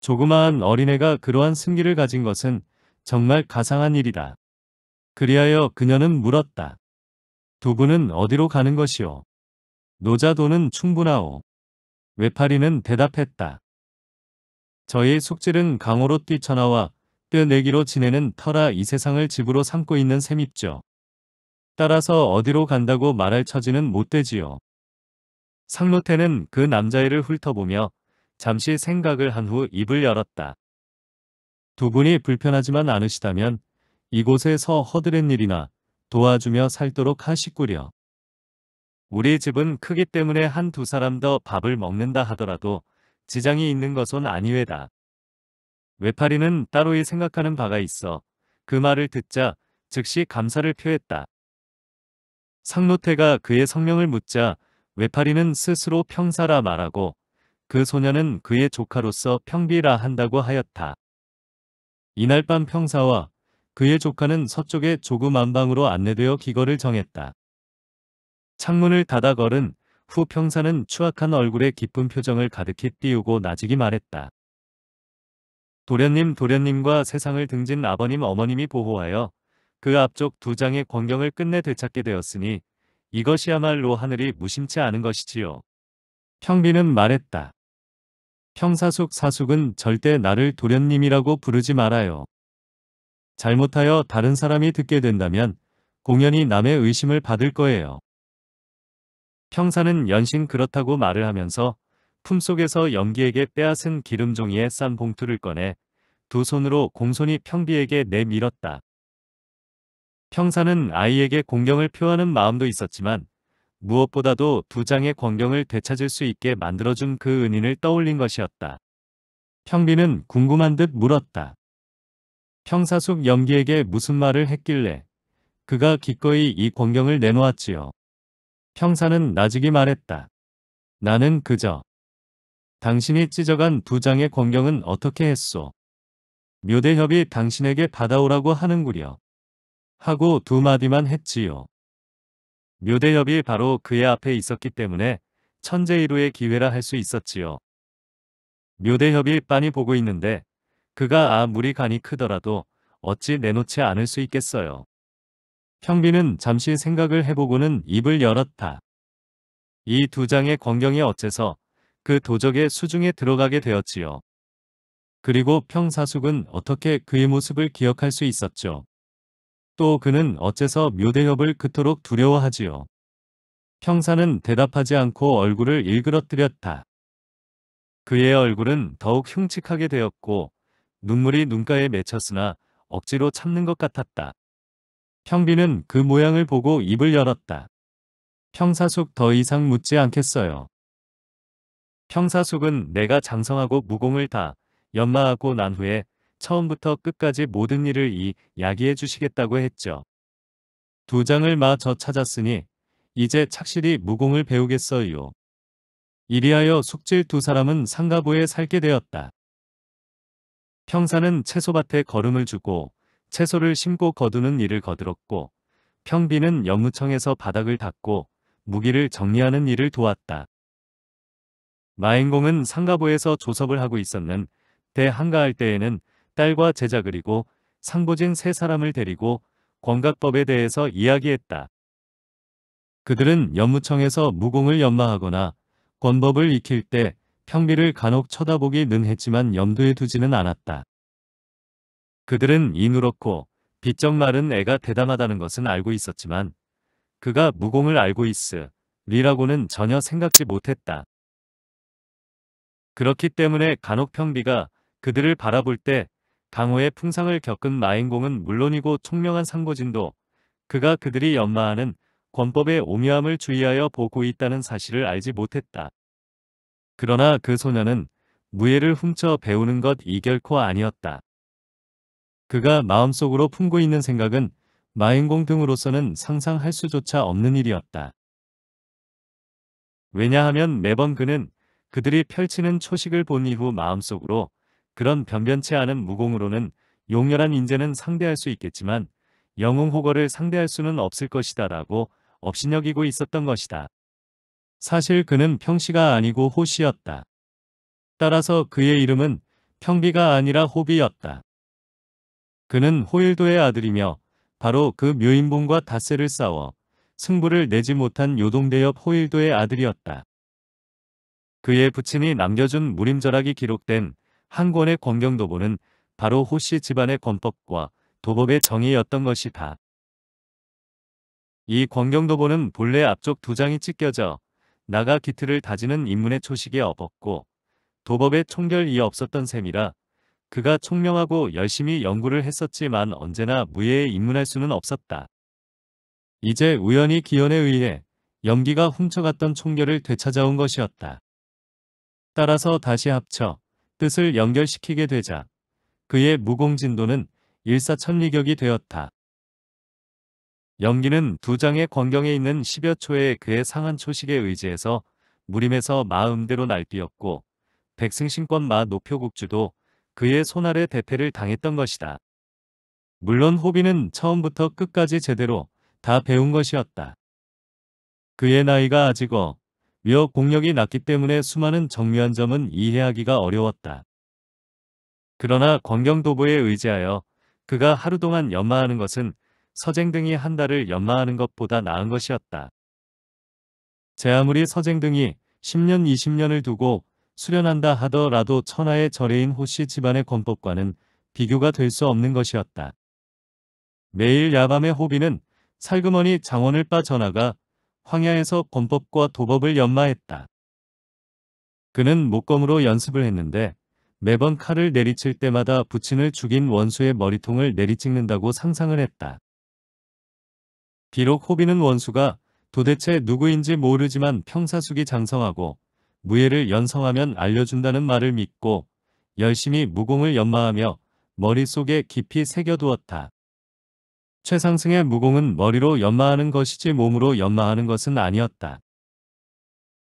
조그마한 어린애가 그러한 승기를 가진 것은 정말 가상한 일이다. 그리하여 그녀는 물었다. 두 분은 어디로 가는 것이오? 노자도는 충분하오. 외파리는 대답했다. 저희 숙질은 강호로 뛰쳐나와 뼈내기로 지내는 터라 이 세상을 집으로 삼고 있는 셈이죠. 따라서 어디로 간다고 말할 처지는 못 되지요. 상로태는 그 남자애를 훑어보며 잠시 생각을 한 후 입을 열었다. 두 분이 불편하지만 않으시다면 이곳에 서 허드렛 일이나 도와주며 살도록 하시구려. 우리 집은 크기 때문에 한 두 사람 더 밥을 먹는다 하더라도 지장이 있는 것은 아니외다. 외파리는 따로 이 생각하는 바가 있어 그 말을 듣자 즉시 감사를 표했다. 상노태가 그의 성명을 묻자 외파리는 스스로 평사라 말하고 그소년은 그의 조카로서 평비라 한다고 하였다. 이날 밤 평사와 그의 조카는 서쪽의 조그만방으로 안내되어 기거를 정했다. 창문을 닫아 걸은 후 평사는 추악한 얼굴에 기쁜 표정을 가득히 띄우고 나지기 말했다. 도련님 도련님과 세상을 등진 아버님 어머님이 보호하여 그 앞쪽 두 장의 광경을 끝내 되찾게 되었으니 이것이야말로 하늘이 무심치 않은 것이지요. 평비는 말했다. 평사숙 사숙은 절대 나를 도련님이라고 부르지 말아요. 잘못하여 다른 사람이 듣게 된다면 공연히 남의 의심을 받을 거예요. 평사는 연신 그렇다고 말을 하면서 품속에서 연기에게 빼앗은 기름종이의 싼 봉투를 꺼내 두 손으로 공손히 평비에게 내밀었다. 평사는 아이에게 공경을 표하는 마음도 있었지만 무엇보다도 두 장의 광경을 되찾을 수 있게 만들어준 그 은인을 떠올린 것이었다. 평비는 궁금한 듯 물었다. 평사숙 염기에게 무슨 말을 했길래 그가 기꺼이 이 광경을 내놓았지요. 평사는 나직이 말했다. 나는 그저 당신이 찢어간 두 장의 광경은 어떻게 했소? 묘대협이 당신에게 받아오라고 하는구려. 하고 두 마디만 했지요. 묘대엽이 바로 그의 앞에 있었기 때문에 천재이루의 기회라 할 수 있었지요. 묘대협이 빤히 보고 있는데 그가 아무리 간이 크더라도 어찌 내놓지 않을 수 있겠어요. 평비는 잠시 생각을 해보고는 입을 열었다. 이 두 장의 광경이 어째서 그 도적의 수중에 들어가게 되었지요. 그리고 평사숙은 어떻게 그의 모습을 기억할 수 있었죠. 또 그는 어째서 묘대협을 그토록 두려워하지요. 평사는 대답하지 않고 얼굴을 일그러뜨렸다. 그의 얼굴은 더욱 흉측하게 되었고 눈물이 눈가에 맺혔으나 억지로 참는 것 같았다. 평비는 그 모양을 보고 입을 열었다. 평사숙 더 이상 묻지 않겠어요. 평사숙은 내가 장성하고 무공을 다 연마하고 난 후에 처음부터 끝까지 모든 일을 이야기해 주시겠다고 했죠. 두 장을 마저 찾았으니 이제 착실히 무공을 배우겠어요. 이리하여 숙질 두 사람은 상가부에 살게 되었다. 평사는 채소밭에 걸음을 주고 채소를 심고 거두는 일을 거들었고 평비는 영무청에서 바닥을 닦고 무기를 정리하는 일을 도왔다. 마인공은 상가부에서 조섭을 하고 있었는 대 한가할 때에는 딸과 제자 그리고 상보진 세 사람을 데리고 권각법에 대해서 이야기했다. 그들은 연무청에서 무공을 연마하거나 권법을 익힐 때 평비를 간혹 쳐다보기능 했지만 염두에 두지는 않았다. 그들은 이누렇고 빚적말은 애가 대담하다는 것은 알고 있었지만 그가 무공을 알고 있으리라고는 전혀 생각지 못했다. 그렇기 때문에 간혹 평비가 그들을 바라볼 때 강호의 풍상을 겪은 마인공은 물론이고 총명한 상고진도 그가 그들이 연마하는 권법의 오묘함을 주의하여 보고 있다는 사실을 알지 못했다. 그러나 그 소녀는 무예를 훔쳐 배우는 것 이 결코 아니었다. 그가 마음속으로 품고 있는 생각은 마인공 등으로서는 상상할 수조차 없는 일이었다. 왜냐하면 매번 그는 그들이 펼치는 초식을 본 이후 마음속으로 그런 변변치 않은 무공으로는 용렬한 인재는 상대할 수 있겠지만 영웅 호거를 상대할 수는 없을 것이다 라고 업신여기고 있었던 것이다. 사실 그는 평시가 아니고 호시였다. 따라서 그의 이름은 평비가 아니라 호비였다. 그는 호일도의 아들이며 바로 그 묘인봉과 닷새를 싸워 승부를 내지 못한 요동대엽 호일도의 아들이었다. 그의 부친이 남겨준 무림절학이 기록된 한 권의 권경도보는 바로 호씨 집안의 권법과 도법의 정의였던 것이다. 이 권경도보는 본래 앞쪽 두 장이 찢겨져 나가 기틀을 다지는 인문의 초식에 업었고 도법의 총결이 없었던 셈이라 그가 총명하고 열심히 연구를 했었지만 언제나 무예에 입문할 수는 없었다. 이제 우연히 기연에 의해 연기가 훔쳐갔던 총결을 되찾아온 것이었다. 따라서 다시 합쳐 뜻을 연결시키게 되자 그의 무공진도는 일사천리격이 되었다. 연기는 두 장의 광경에 있는 10여 초의 그의 상한 초식에 의지해서 무림에서 마음대로 날뛰었고 백승신권 마 노표국주도 그의 손아래 대패를 당했던 것이다. 물론 호비는 처음부터 끝까지 제대로 다 배운 것이었다. 그의 나이가 아직어 미어 공력이 낮기 때문에 수많은 정묘한 점은 이해하기가 어려웠다. 그러나 광경도보에 의지하여 그가 하루 동안 연마하는 것은 서쟁 등이 한 달을 연마하는 것보다 나은 것이었다. 제 아무리 서쟁 등이 10년 20년을 두고 수련한다 하더라도 천하의 절에인 호씨 집안의 권법과는 비교가 될 수 없는 것이었다. 매일 야밤의 호비는 살그머니 장원을 빠져나가 황야에서 권법과 도법을 연마했다. 그는 목검으로 연습을 했는데 매번 칼을 내리칠 때마다 부친을 죽인 원수의 머리통을 내리찍는다고 상상을 했다. 비록 호비는 원수가 도대체 누구인지 모르지만 평사숙이 장성하고 무예를 연성하면 알려준다는 말을 믿고 열심히 무공을 연마하며 머릿속에 깊이 새겨두었다. 최상승의 무공은 머리로 연마하는 것이지 몸으로 연마하는 것은 아니었다.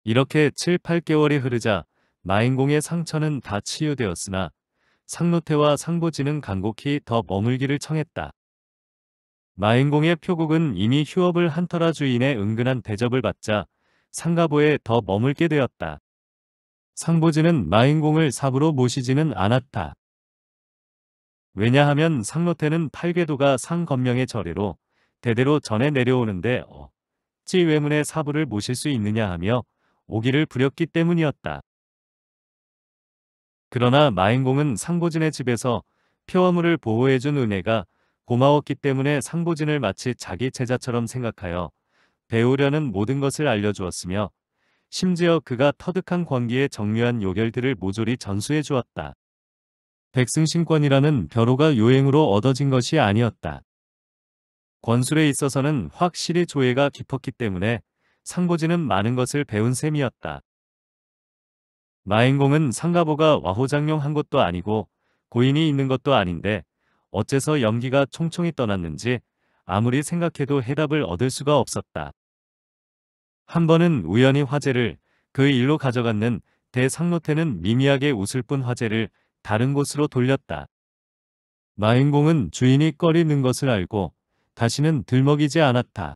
이렇게 7, 8개월이 흐르자 마인공의 상처는 다 치유되었으나 상노태와 상보지는 간곡히 더 머물기를 청했다. 마인공의 표국은 이미 휴업을 한터라 주인의 은근한 대접을 받자 상가보에 더 머물게 되었다. 상보지는 마인공을 사부로 모시지는 않았다. 왜냐하면 상노태는 팔궤도가 상건명의 절례로 대대로 전해 내려오는데 어찌 외문의 사부를 모실 수 있느냐 하며 오기를 부렸기 때문이었다. 그러나 마인공은 상보진의 집에서 표화물을 보호해준 은혜가 고마웠기 때문에 상보진을 마치 자기 제자처럼 생각하여 배우려는 모든 것을 알려주었으며 심지어 그가 터득한 광기에 정묘한 요결들을 모조리 전수해 주었다. 백승신권이라는 벼로가 요행으로 얻어진 것이 아니었다. 권술에 있어서는 확실히 조예가 깊었기 때문에 상보지는 많은 것을 배운 셈이었다. 마행공은 상가보가 와호장룡한 것도 아니고 고인이 있는 것도 아닌데 어째서 연기가 총총히 떠났는지 아무리 생각해도 해답을 얻을 수가 없었다. 한 번은 우연히 화제를 그 일로 가져갔는 대상노태는 미미하게 웃을 뿐 화제를 다른 곳으로 돌렸다. 마인공은 주인이 꺼리는 것을 알고 다시는 들먹이지 않았다.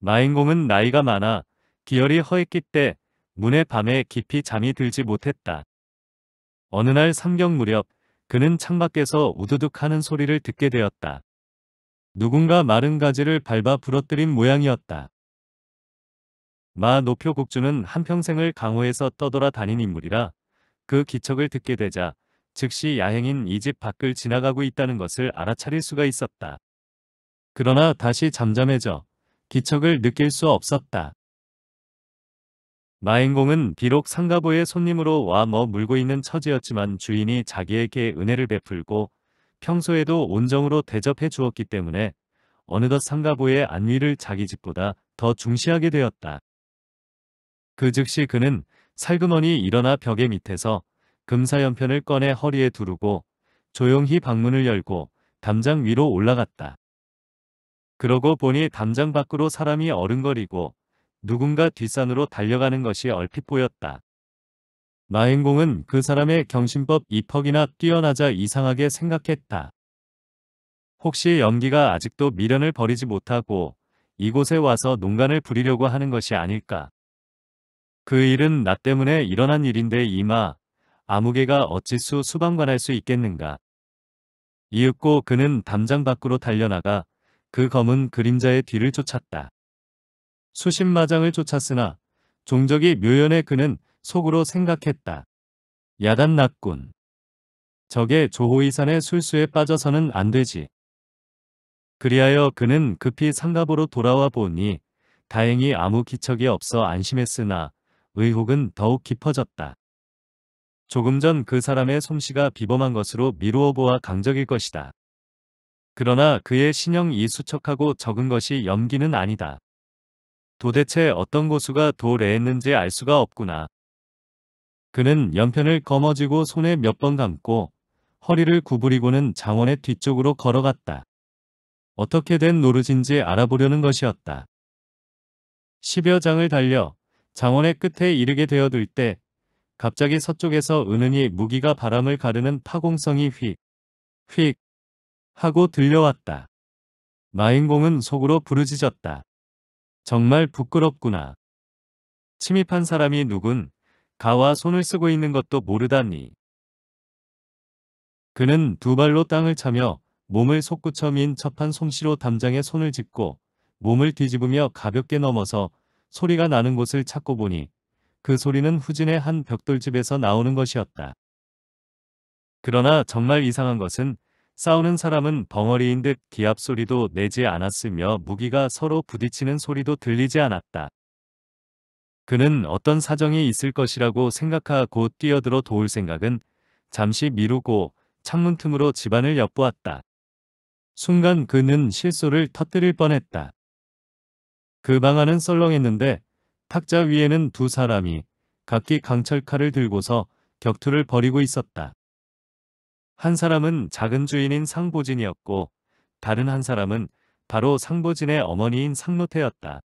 마인공은 나이가 많아 기혈이 허했기 때 문의 밤에 깊이 잠이 들지 못했다. 어느 날 삼경 무렵 그는 창밖에서 우두둑 하는 소리를 듣게 되었다. 누군가 마른 가지를 밟아 부러뜨린 모양이었다. 마 노표 국주는 한평생을 강호에서 떠돌아 다닌 인물이라 그 기척을 듣게 되자 즉시 야행인 이 집 밖을 지나가고 있다는 것을 알아차릴 수가 있었다. 그러나 다시 잠잠해져 기척을 느낄 수 없었다. 마행공은 비록 상가보의 손님으로 와 머물고 뭐 있는 처지였지만 주인이 자기에게 은혜를 베풀고 평소에도 온정으로 대접해 주었기 때문에 어느덧 상가보의 안위를 자기 집보다 더 중시하게 되었다. 그 즉시 그는 살그머니 일어나 벽의 밑에서 금사연편을 꺼내 허리에 두르고 조용히 방문을 열고 담장 위로 올라갔다. 그러고 보니 담장 밖으로 사람이 어른거리고 누군가 뒷산으로 달려가는 것이 얼핏 보였다. 마행공은 그 사람의 경신법 입학이나 뛰어나자 이상하게 생각했다. 혹시 연기가 아직도 미련을 버리지 못하고 이곳에 와서 농간을 부리려고 하는 것이 아닐까. 그 일은 나 때문에 일어난 일인데 이마 아무개가 어찌수 수방관할 수 있겠는가. 이윽고 그는 담장 밖으로 달려나가 그 검은 그림자의 뒤를 쫓았다. 수십 마장을 쫓았으나 종적이 묘연해 그는 속으로 생각했다. 야단 났군. 적의 조호이산의 술수에 빠져서는 안 되지. 그리하여 그는 급히 상갑으로 돌아와 보니 다행히 아무 기척이 없어 안심했으나 의혹은 더욱 깊어졌다. 조금 전 그 사람의 솜씨가 비범한 것으로 미루어 보아 강적일 것이다. 그러나 그의 신형이 수척하고 적은 것이 염기는 아니다. 도대체 어떤 고수가 도래했는지 알 수가 없구나. 그는 연편을 거머쥐고 손에 몇 번 감고 허리를 구부리고는 장원의 뒤쪽으로 걸어갔다. 어떻게 된 노릇인지 알아보려는 것이었다. 십여 장을 달려 장원의 끝에 이르게 되어들 때 갑자기 서쪽에서 은은히 무기가 바람을 가르는 파공성이 휙, 휙 하고 들려왔다. 마인공은 속으로 부르짖었다. 정말 부끄럽구나. 침입한 사람이 누군 가와 손을 쓰고 있는 것도 모르다니. 그는 두 발로 땅을 차며 몸을 솟구쳐 민 첩한 솜씨로 담장에 손을 짚고 몸을 뒤집으며 가볍게 넘어서 소리가 나는 곳을 찾고 보니 그 소리는 후진의 한 벽돌집에서 나오는 것이었다. 그러나 정말 이상한 것은 싸우는 사람은 벙어리인 듯기압 소리도 내지 않았으며 무기가 서로 부딪히는 소리도 들리지 않았다. 그는 어떤 사정이 있을 것이라고 생각하고 뛰어들어 도울 생각은 잠시 미루고 창문 틈으로 집안을 엿보았다. 순간 그는 실소를 터뜨릴 뻔했다. 그 방안은 썰렁했는데 탁자 위에는 두 사람이 각기 강철 칼을 들고서 격투를 벌이고 있었다. 한 사람은 작은 주인인 상보진이었고 다른 한 사람은 바로 상보진의 어머니인 상노태였다.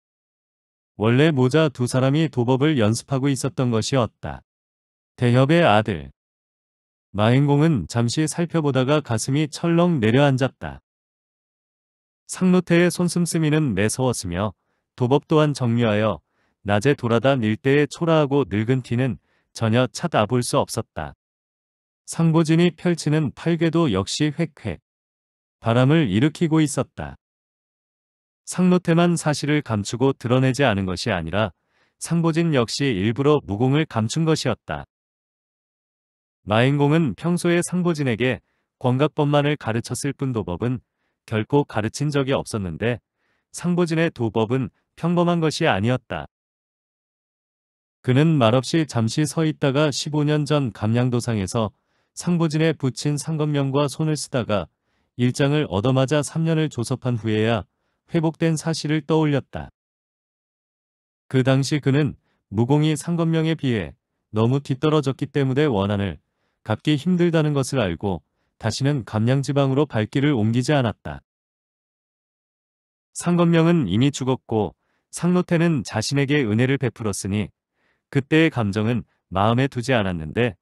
원래 모자 두 사람이 도법을 연습하고 있었던 것이었다. 대협의 아들 마행공은 잠시 살펴보다가 가슴이 철렁 내려앉았다. 상노태의 손씀씀이는 매서웠으며 도법 또한 정리하여 낮에 돌아다 닐 때의 초라하고 늙은 티는 전혀 찾아볼 수 없었다. 상보진이 펼치는 팔괘도 역시 획획 바람을 일으키고 있었다. 상노태만 사실을 감추고 드러내지 않은 것이 아니라 상보진 역시 일부러 무공을 감춘 것이었다. 마인공은 평소에 상보진에게 권각법만을 가르쳤을 뿐 도법은 결코 가르친 적이 없었는데 상보진의 도법은 평범한 것이 아니었다. 그는 말없이 잠시 서 있다가 15년 전 감량도상에서 상부진에 붙인 상검명과 손을 쓰다가 일장을 얻어맞아 3년을 조섭한 후에야 회복된 사실을 떠올렸다. 그 당시 그는 무공이 상검명에 비해 너무 뒤떨어졌기 때문에 원한을 갚기 힘들다는 것을 알고 다시는 감량지방으로 발길을 옮기지 않았다. 상검명은 이미 죽었고 상노태는 자신에게 은혜를 베풀었으니 그때의 감정은 마음에 두지 않았는데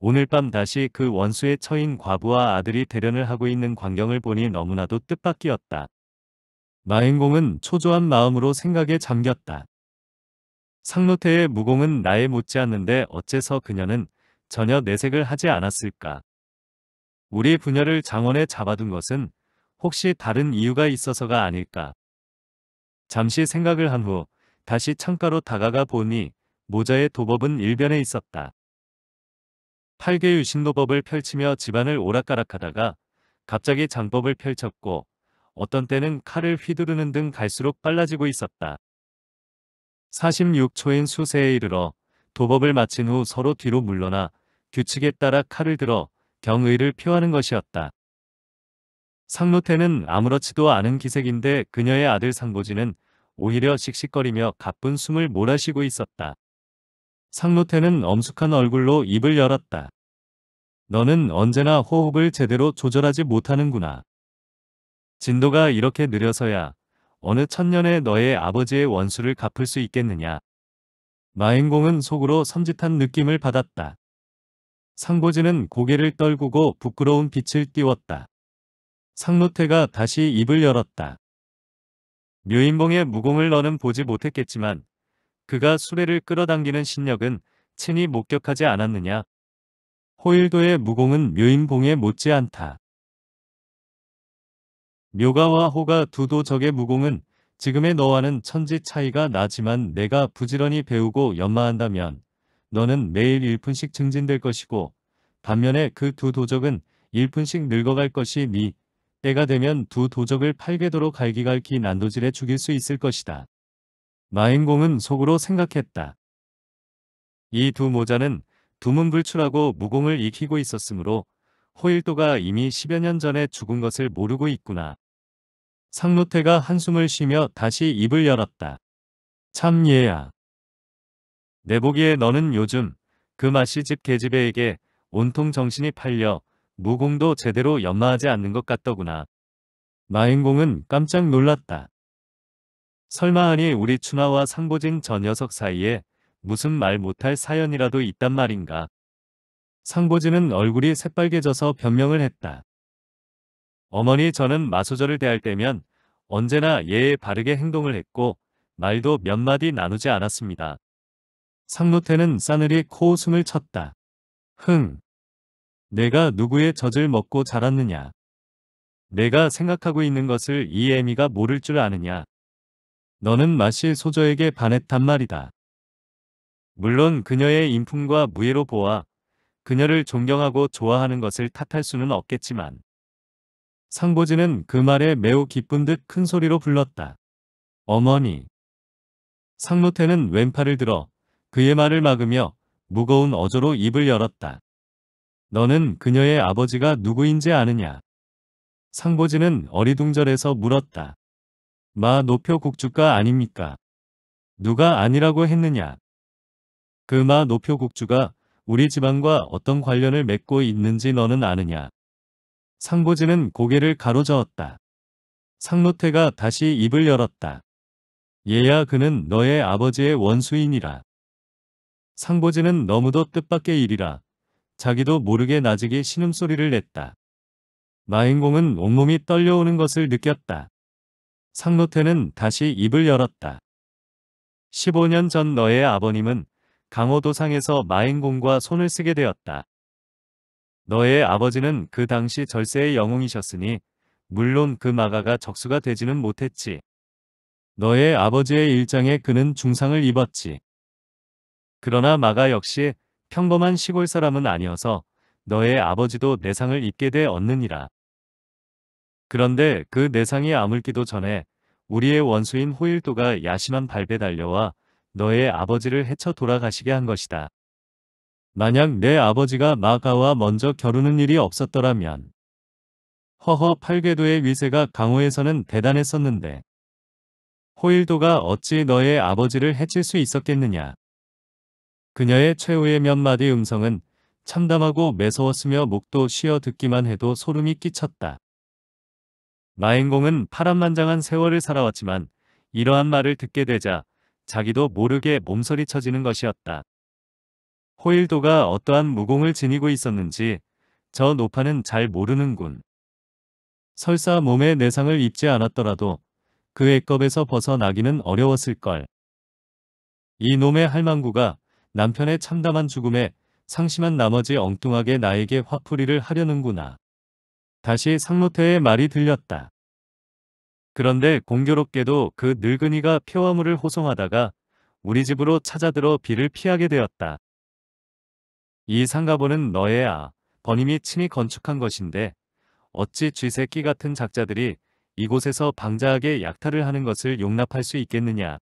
오늘 밤 다시 그 원수의 처인 과부와 아들이 대련을 하고 있는 광경을 보니 너무나도 뜻밖이었다. 마행공은 초조한 마음으로 생각에 잠겼다. 상노태의 무공은 나에 못지않는데 어째서 그녀는 전혀 내색을 하지 않았을까. 우리 부녀를 장원에 잡아둔 것은 혹시 다른 이유가 있어서가 아닐까. 잠시 생각을 한 후 다시 창가로 다가가 보니 모자의 도법은 일변에 있었다. 8개 유신도법을 펼치며 집안을 오락가락하다가 갑자기 장법을 펼쳤고 어떤 때는 칼을 휘두르는 등 갈수록 빨라지고 있었다. 46초인 수세에 이르러 도법을 마친 후 서로 뒤로 물러나 규칙에 따라 칼을 들어 경의를 표하는 것이었다. 상노태는 아무렇지도 않은 기색인데 그녀의 아들 상고지는 오히려 씩씩거리며 가쁜 숨을 몰아쉬고 있었다. 상노태는 엄숙한 얼굴로 입을 열었다. 너는 언제나 호흡을 제대로 조절하지 못하는구나. 진도가 이렇게 느려서야 어느 천년에 너의 아버지의 원수를 갚을 수 있겠느냐. 마인공은 속으로 섬짓한 느낌을 받았다. 상보지는 고개를 떨구고 부끄러운 빛을 띄웠다. 상노태가 다시 입을 열었다. 묘인봉의 무공을 너는 보지 못했겠지만 그가 수레를 끌어당기는 신력은 친히 목격하지 않았느냐. 호일도의 무공은 묘인봉에 못지않다. 묘가와 호가 두 도적의 무공은 지금의 너와는 천지 차이가 나지만 내가 부지런히 배우고 연마한다면 너는 매일 1푼씩 증진될 것이고 반면에 그 두 도적은 1푼씩 늙어갈 것이니 때가 되면 두 도적을 팔괘도록 갈기갈기 난도질해 죽일 수 있을 것이다. 마인공은 속으로 생각했다. 이 두 모자는 두문불출하고 무공을 익히고 있었으므로 호일도가 이미 10여 년 전에 죽은 것을 모르고 있구나. 상노태가 한숨을 쉬며 다시 입을 열었다. 참예야내 보기에 너는 요즘 그 마시집 개집애에게 온통 정신이 팔려 무공도 제대로 연마하지 않는 것 같더구나. 마행공은 깜짝 놀랐다. 설마하니 우리 춘하와 상보진 저 녀석 사이에 무슨 말 못할 사연이라도 있단 말인가. 상보진은 얼굴이 새빨개져서 변명을 했다. 어머니 저는 마소절을 대할 때면 언제나 예에 바르게 행동을 했고 말도 몇 마디 나누지 않았습니다. 상노태는 싸늘히 코웃음을 쳤다. 흥, 내가 누구의 젖을 먹고 자랐느냐? 내가 생각하고 있는 것을 이 애미가 모를 줄 아느냐? 너는 마시 소저에게 반했단 말이다. 물론 그녀의 인품과 무예로 보아 그녀를 존경하고 좋아하는 것을 탓할 수는 없겠지만 상보지는 그 말에 매우 기쁜 듯 큰 소리로 불렀다. 어머니. 상노태는 왼팔을 들어 그의 말을 막으며 무거운 어조로 입을 열었다. 너는 그녀의 아버지가 누구인지 아느냐? 상보지는 어리둥절해서 물었다. 마 노표 국주가 아닙니까? 누가 아니라고 했느냐? 그 마 노표 국주가 우리 집안과 어떤 관련을 맺고 있는지 너는 아느냐? 상보지는 고개를 가로저었다. 상노태가 다시 입을 열었다. 얘야 그는 너의 아버지의 원수이니라. 상보지는 너무도 뜻밖의 일이라 자기도 모르게 나직이 신음소리를 냈다. 마인공은 온몸이 떨려오는 것을 느꼈다. 상노태는 다시 입을 열었다. 15년 전 너의 아버님은 강호도상에서 마인공과 손을 쓰게 되었다. 너의 아버지는 그 당시 절세의 영웅이셨으니 물론 그 마가가 적수가 되지는 못했지. 너의 아버지의 일장에 그는 중상을 입었지. 그러나 마가 역시 평범한 시골 사람은 아니어서 너의 아버지도 내상을 입게 돼 얻느니라. 그런데 그 내상이 아물기도 전에 우리의 원수인 호일도가 야심한 발배 달려와 너의 아버지를 해쳐 돌아가시게 한 것이다. 만약 내 아버지가 마가와 먼저 겨루는 일이 없었더라면 허허 팔궤도의 위세가 강호에서는 대단했었는데 호일도가 어찌 너의 아버지를 해칠 수 있었겠느냐. 그녀의 최후의 몇 마디 음성은 참담하고 매서웠으며 목도 쉬어 듣기만 해도 소름이 끼쳤다. 마인공은 파란만장한 세월을 살아왔지만 이러한 말을 듣게 되자 자기도 모르게 몸서리 쳐지는 것이었다. 호일도가 어떠한 무공을 지니고 있었는지 저 노파는 잘 모르는군. 설사 몸에 내상을 입지 않았더라도 그 애껍에서 벗어나기는 어려웠을걸. 이 놈의 할망구가 남편의 참담한 죽음에 상심한 나머지 엉뚱하게 나에게 화풀이를 하려는구나. 다시 상노태의 말이 들렸다. 그런데 공교롭게도 그 늙은이가 표화물을 호송하다가 우리 집으로 찾아들어 비를 피하게 되었다. 이 상가보는 너의 아, 버님이 친히 건축한 것인데 어찌 쥐새끼 같은 작자들이 이곳에서 방자하게 약탈을 하는 것을 용납할 수 있겠느냐.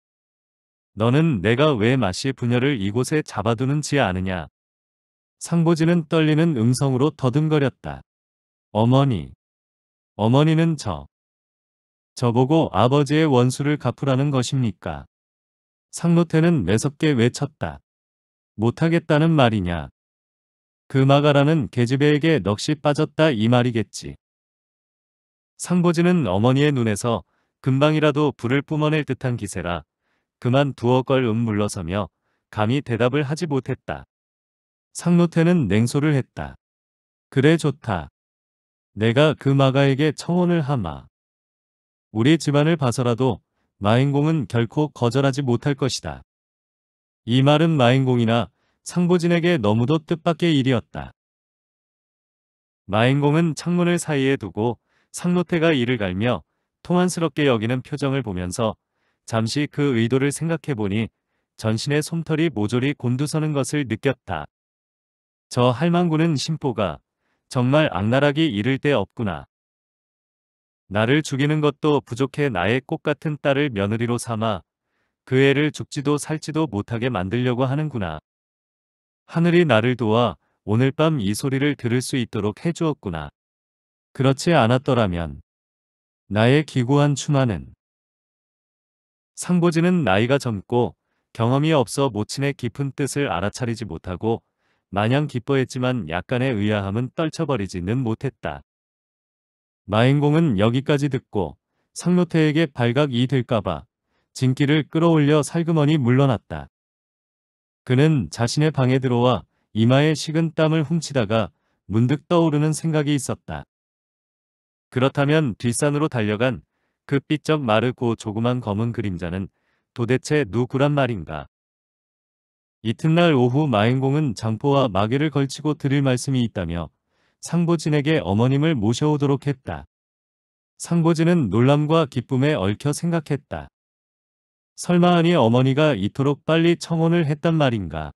너는 내가 왜 마시 분녀를 이곳에 잡아두는지 아느냐. 상보지는 떨리는 음성으로 더듬거렸다. 어머니. 어머니는 저. 저보고 아버지의 원수를 갚으라는 것입니까? 상노태는 매섭게 외쳤다. 못하겠다는 말이냐. 그마가라는 계집애에게 넋이 빠졌다 이 말이겠지. 상보지는 어머니의 눈에서 금방이라도 불을 뿜어낼 듯한 기세라 그만두어 걸 음 물러서며 감히 대답을 하지 못했다. 상노태는 냉소를 했다. 그래 좋다. 내가 그 마가에게 청혼을 하마. 우리 집안을 봐서라도 마인공은 결코 거절하지 못할 것이다. 이 말은 마인공이나 상보진에게 너무도 뜻밖의 일이었다. 마인공은 창문을 사이에 두고 상노태가 이를 갈며 통한스럽게 여기는 표정을 보면서 잠시 그 의도를 생각해보니 전신의 솜털이 모조리 곤두서는 것을 느꼈다. 저 할망구는 심보가 정말 악랄하기 이를 데 없구나. 나를 죽이는 것도 부족해 나의 꽃같은 딸을 며느리로 삼아 그 애를 죽지도 살지도 못하게 만들려고 하는구나. 하늘이 나를 도와 오늘 밤 이 소리를 들을 수 있도록 해주었구나. 그렇지 않았더라면 나의 기구한 추마는 상보지는 나이가 젊고 경험이 없어 모친의 깊은 뜻을 알아차리지 못하고 마냥 기뻐했지만 약간의 의아함은 떨쳐버리지는 못했다. 마행공은 여기까지 듣고 상노태에게 발각이 될까봐 진기를 끌어올려 살그머니 물러났다. 그는 자신의 방에 들어와 이마에 식은 땀을 훔치다가 문득 떠오르는 생각이 있었다. 그렇다면 뒷산으로 달려간 그 삐쩍 마르고 조그만 검은 그림자는 도대체 누구란 말인가. 이튿날 오후 마행공은 장포와 마개를 걸치고 드릴 말씀이 있다며 상보진에게 어머님을 모셔오도록 했다. 상보진은 놀람과 기쁨에 얽혀 생각했다. 설마 하니 어머니가 이토록 빨리 청혼을 했단 말인가.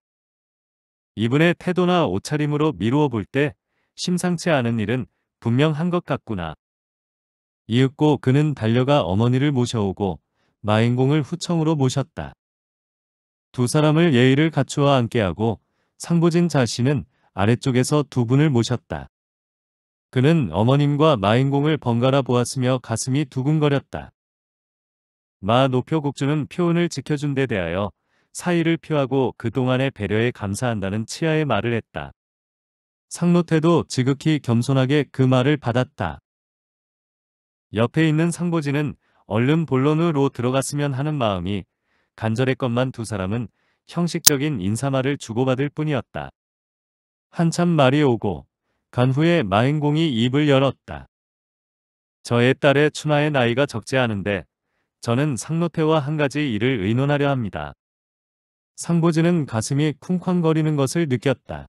이분의 태도나 옷차림으로 미루어 볼 때 심상치 않은 일은 분명한 것 같구나. 이윽고 그는 달려가 어머니를 모셔오고 마인공을 후청으로 모셨다. 두 사람을 예의를 갖추어 앉게 하고 상부진 자신은 아래쪽에서 두 분을 모셨다. 그는 어머님과 마인공을 번갈아 보았으며 가슴이 두근거렸다. 마 노표 국주는 표현을 지켜준 데 대하여 사의를 표하고 그동안의 배려에 감사한다는 치아의 말을 했다. 상노태도 지극히 겸손하게 그 말을 받았다. 옆에 있는 상보지는 얼른 본론으로 들어갔으면 하는 마음이 간절했건만 두 사람은 형식적인 인사말을 주고받을 뿐이었다. 한참 말이 오고 간 후에 마행공이 입을 열었다. 저의 딸의 춘하의 나이가 적지 않은데 저는 상노태와 한 가지 일을 의논하려 합니다. 상보지는 가슴이 쿵쾅거리는 것을 느꼈다.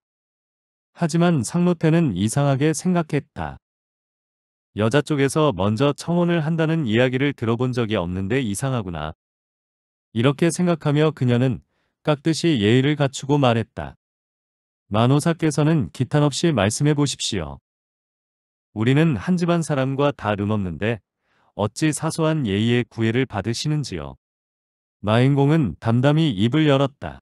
하지만 상노태는 이상하게 생각했다. 여자 쪽에서 먼저 청혼을 한다는 이야기를 들어본 적이 없는데 이상하구나. 이렇게 생각하며 그녀는 깍듯이 예의를 갖추고 말했다. 만호사께서는 기탄 없이 말씀해 보십시오. 우리는 한 집안 사람과 다름 없는데 어찌 사소한 예의의 구애를 받으시는지요. 마인공은 담담히 입을 열었다.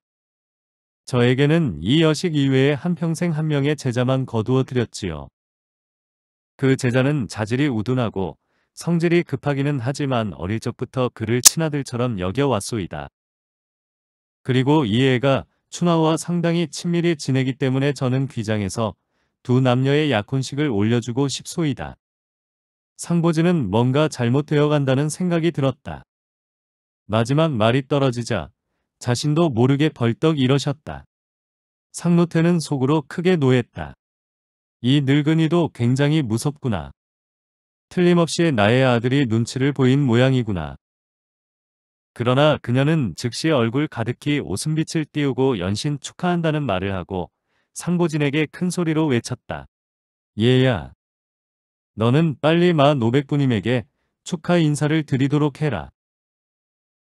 저에게는 이 여식 이외에 한평생 한 명의 제자만 거두어 드렸지요. 그 제자는 자질이 우둔하고 성질이 급하기는 하지만 어릴 적부터 그를 친아들처럼 여겨왔소이다. 그리고 이 애가 춘하와 상당히 친밀히 지내기 때문에 저는 귀장해서두 남녀의 약혼식을 올려주고 싶소이다. 상보지는 뭔가 잘못되어 간다는 생각이 들었다. 마지막 말이 떨어지자 자신도 모르게 벌떡 일어셨다 상노태는 속으로 크게 노했다. 이 늙은이도 굉장히 무섭구나. 틀림없이 나의 아들이 눈치를 보인 모양이구나. 그러나 그녀는 즉시 얼굴 가득히 웃음빛을 띄우고 연신 축하한다는 말을 하고 상보진에게 큰 소리로 외쳤다. 얘야. 너는 빨리 마 노백부님에게 축하 인사를 드리도록 해라.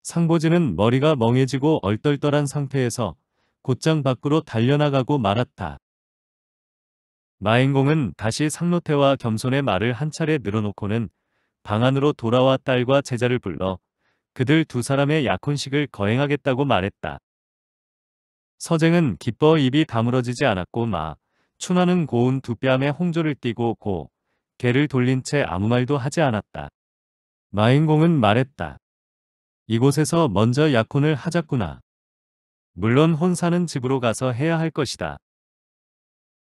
상보진은 머리가 멍해지고 얼떨떨한 상태에서 곧장 밖으로 달려나가고 말았다. 마인공은 다시 상노태와 겸손의 말을 한 차례 늘어놓고는 방 안으로 돌아와 딸과 제자를 불러 그들 두 사람의 약혼식을 거행하겠다고 말했다. 서쟁은 기뻐 입이 다물어지지 않았고 마 춘하는 고운 두 뺨에 홍조를 띠고 고 개를 돌린 채 아무 말도 하지 않았다. 마인공은 말했다. 이곳에서 먼저 약혼을 하자꾸나. 물론 혼사는 집으로 가서 해야 할 것이다.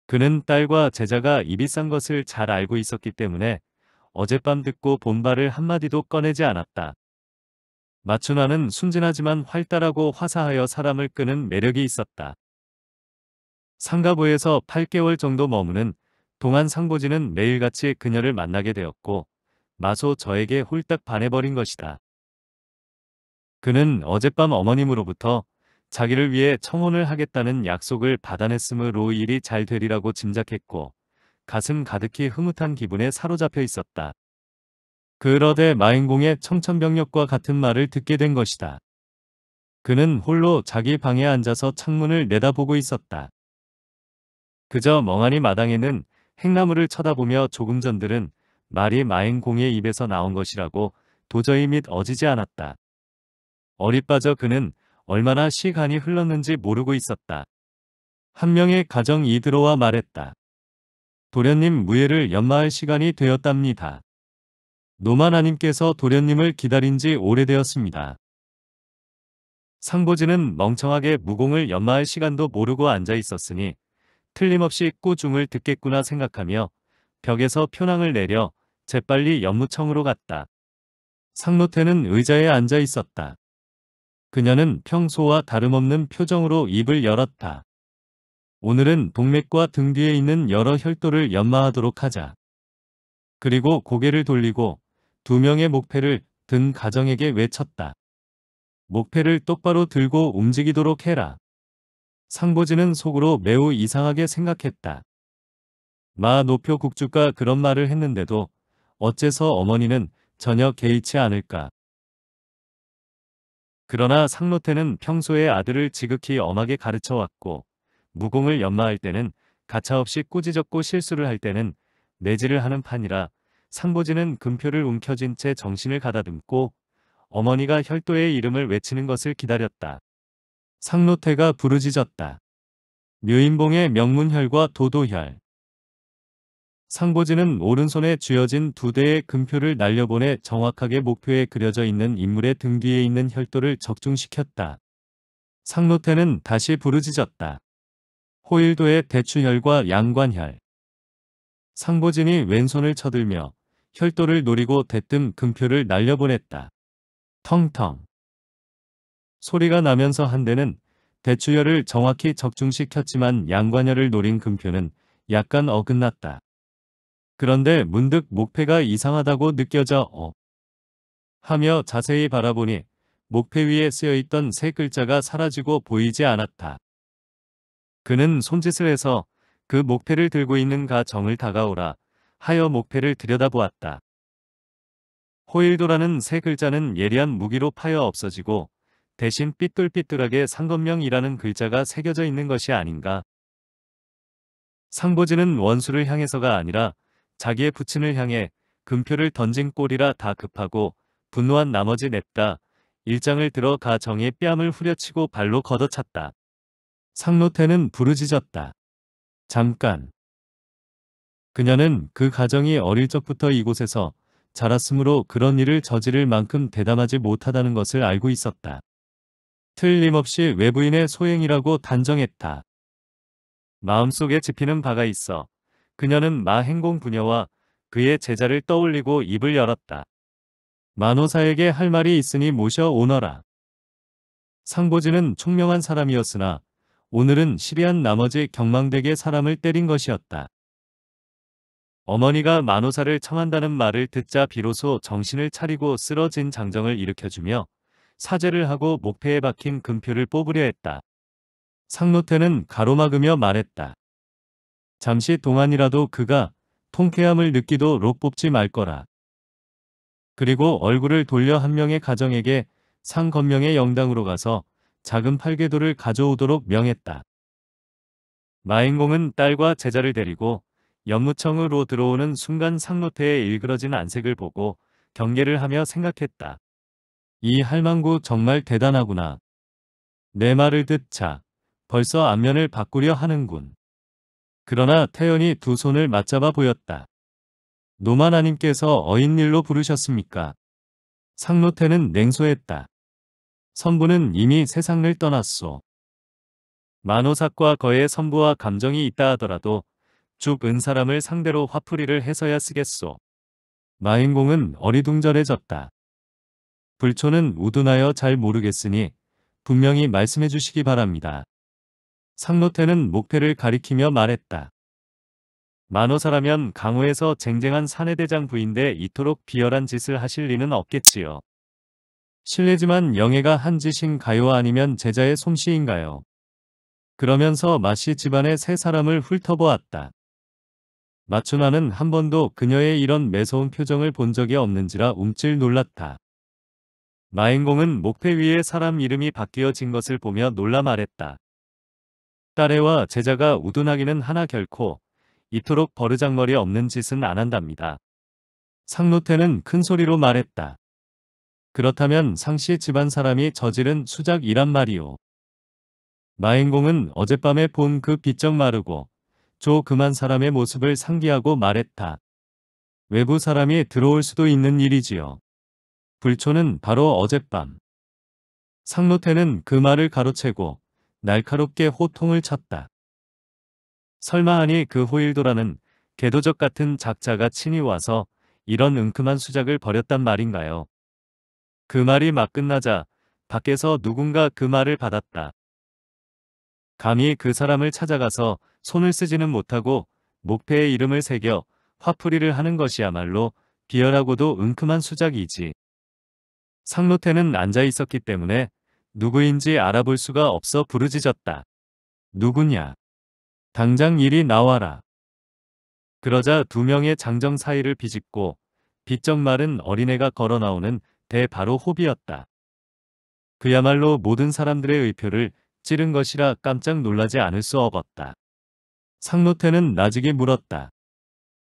그는 딸과 제자가 입이 싼 것을 잘 알고 있었기 때문에 어젯밤 듣고 본발을 한마디도 꺼내지 않았다. 마춘화는 순진하지만 활달하고 화사하여 사람을 끄는 매력이 있었다. 상가부에서 8개월 정도 머무는 동안 상보지는 매일같이 그녀를 만나게 되었고 마소 저에게 홀딱 반해버린 것이다. 그는 어젯밤 어머님으로부터 자기를 위해 청혼을 하겠다는 약속을 받아냈으므로 일이 잘 되리라고 짐작했고 가슴 가득히 흐뭇한 기분에 사로잡혀 있었다. 그러되 마인공의 청천벽력과 같은 말을 듣게 된 것이다. 그는 홀로 자기 방에 앉아서 창문을 내다보고 있었다. 그저 멍하니 마당에는 행나무를 쳐다보며 조금 전들은 말이 마인공의 입에서 나온 것이라고 도저히 믿어지지 않았다. 어리빠져 그는 얼마나 시간이 흘렀는지 모르고 있었다. 한 명의 가정이 들어와 말했다. 도련님 무예를 연마할 시간이 되었답니다. 노마나님께서 도련님을 기다린 지 오래되었습니다. 상보지는 멍청하게 무공을 연마할 시간도 모르고 앉아 있었으니 틀림없이 꾸중을 듣겠구나 생각하며 벽에서 표낭을 내려 재빨리 연무청으로 갔다. 상노태는 의자에 앉아 있었다. 그녀는 평소와 다름없는 표정으로 입을 열었다. 오늘은 동맥과 등 뒤에 있는 여러 혈도를 연마하도록 하자. 그리고 고개를 돌리고 두 명의 목패를 든 가정에게 외쳤다. 목패를 똑바로 들고 움직이도록 해라. 상보지는 속으로 매우 이상하게 생각했다. 마 노표 국주가 그런 말을 했는데도 어째서 어머니는 전혀 개의치 않을까. 그러나 상노태는 평소에 아들을 지극히 엄하게 가르쳐왔고 무공을 연마할 때는 가차없이 꾸지적고 실수를 할 때는 내지를 하는 판이라 상보지는 금표를 움켜쥔 채 정신을 가다듬고 어머니가 혈도의 이름을 외치는 것을 기다렸다. 상노태가 부르짖었다. 묘인봉의 명문혈과 도도혈 상보지는 오른손에 쥐어진 두 대의 금표를 날려보내 정확하게 목표에 그려져 있는 인물의 등 뒤에 있는 혈도를 적중시켰다. 상노태는 다시 부르짖었다. 호일도의 대추혈과 양관혈. 상보진이 왼손을 쳐들며 혈도를 노리고 대뜸 금표를 날려보냈다. 텅텅. 소리가 나면서 한 대는 대추혈을 정확히 적중시켰지만 양관혈을 노린 금표는 약간 어긋났다. 그런데 문득 목패가 이상하다고 느껴져 어. 하며 자세히 바라보니 목패 위에 쓰여있던 세 글자가 사라지고 보이지 않았다. 그는 손짓을 해서 그 목패를 들고 있는 가정을 다가오라 하여 목패를 들여다보았다. 호일도라는 세 글자는 예리한 무기로 파여 없어지고 대신 삐뚤삐뚤하게 상검명이라는 글자가 새겨져 있는 것이 아닌가. 상보지는 원수를 향해서가 아니라 자기의 부친을 향해 금표를 던진 꼴이라 다 급하고 분노한 나머지 냅다 일장을 들어 가정의 뺨을 후려치고 발로 걷어찼다. 상노태는 부르짖었다. 잠깐. 그녀는 그 가정이 어릴 적부터 이곳에서 자랐으므로 그런 일을 저지를 만큼 대담하지 못하다는 것을 알고 있었다. 틀림없이 외부인의 소행이라고 단정했다. 마음속에 지피는 바가 있어 그녀는 마 행공 부녀와 그의 제자를 떠올리고 입을 열었다. 만호사에게 할 말이 있으니 모셔오너라. 상보지는 총명한 사람이었으나 오늘은 시리한 나머지 경망되게 사람을 때린 것이었다. 어머니가 만호사를 청한다는 말을 듣자 비로소 정신을 차리고 쓰러진 장정을 일으켜주며 사죄를 하고 목패에 박힌 금표를 뽑으려 했다. 상노태는 가로막으며 말했다. 잠시 동안이라도 그가 통쾌함을 느끼도 록 뽑지 말 거라. 그리고 얼굴을 돌려 한 명의 가정에게 상건명의 영당으로 가서 작은 팔궤도를 가져오도록 명했다. 마인공은 딸과 제자를 데리고 연무청으로 들어오는 순간 상노태의 일그러진 안색을 보고 경계를 하며 생각했다. 이 할망구 정말 대단하구나. 내 말을 듣자 벌써 안면을 바꾸려 하는군. 그러나 태연이 두 손을 맞잡아 보였다. 노마나님께서 어인일로 부르셨습니까? 상노태는 냉소했다. 선부는 이미 세상을 떠났소. 만호사과 거의 선부와 감정이 있다 하더라도 죽은 사람을 상대로 화풀이를 해서야 쓰겠소. 마인공은 어리둥절해졌다. 불초는 우둔하여 잘 모르겠으니 분명히 말씀해 주시기 바랍니다. 상노태는 목패를 가리키며 말했다. 만호사라면 강호에서 쟁쟁한 사내대장 부인데 이토록 비열한 짓을 하실 리는 없겠지요. 실례지만 영예가 한 짓인가요 아니면 제자의 솜씨인가요? 그러면서 마씨 집안의 세 사람을 훑어보았다. 마춘아는 한 번도 그녀의 이런 매서운 표정을 본 적이 없는지라 움찔 놀랐다. 마행공은 목패 위에 사람 이름이 바뀌어진 것을 보며 놀라 말했다. 딸애와 제자가 우둔하기는 하나 결코 이토록 버르장머리 없는 짓은 안 한답니다. 상노태는 큰 소리로 말했다. 그렇다면 상씨 집안 사람이 저지른 수작이란 말이오. 마행공은 어젯밤에 본 그비적 마르고 조 그만 사람의 모습을 상기하고 말했다. 외부 사람이 들어올 수도 있는 일이지요. 불초는 바로 어젯밤. 상노태는 그 말을 가로채고 날카롭게 호통을 쳤다. 설마아니그 호일도라는 개도적 같은 작자가 친히 와서 이런 은큼한 수작을 벌였단 말인가요. 그 말이 막 끝나자 밖에서 누군가 그 말을 받았다. 감히 그 사람을 찾아가서 손을 쓰지는 못하고 목패의 이름을 새겨 화풀이를 하는 것이야말로 비열하고도 은큼한 수작이지. 상노태는 앉아 있었기 때문에 누구인지 알아볼 수가 없어 부르짖었다. 누구냐? 당장 일이 나와라. 그러자 두 명의 장정 사이를 비집고 빗적 마른 어린애가 걸어 나오는 대바로 호비였다. 그야말로 모든 사람들의 의표를 찌른 것이라 깜짝 놀라지 않을 수 없었다. 상노태는 나직이 물었다.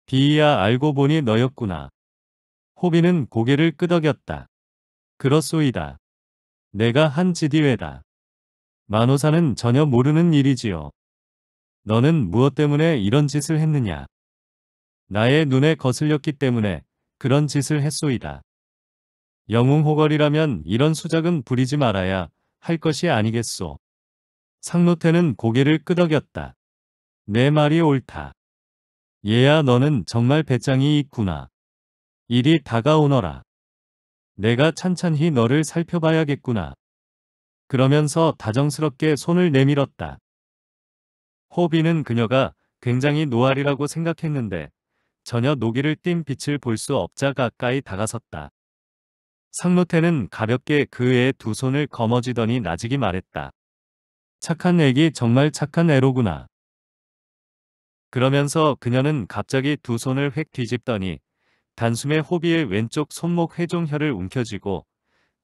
비이야 알고 보니 너였구나. 호비는 고개를 끄덕였다. 그렇소이다. 내가 한 지디회다. 만호사는 전혀 모르는 일이지요. 너는 무엇 때문에 이런 짓을 했느냐? 나의 눈에 거슬렸기 때문에 그런 짓을 했소이다. 영웅호걸이라면 이런 수작은 부리지 말아야 할 것이 아니겠소. 상노태는 고개를 끄덕였다. 내 말이 옳다. 얘야 너는 정말 배짱이 있구나. 일이 다가오너라. 내가 찬찬히 너를 살펴봐야겠구나. 그러면서 다정스럽게 손을 내밀었다. 호비는 그녀가 굉장히 노알이라고 생각했는데 전혀 노기를 띤 빛을 볼 수 없자 가까이 다가섰다. 상노태는 가볍게 그의 두 손을 거머쥐더니 나직이 말했다. 착한 애기 정말 착한 애로구나. 그러면서 그녀는 갑자기 두 손을 획 뒤집더니 단숨에 호비의 왼쪽 손목 회종혀를 움켜쥐고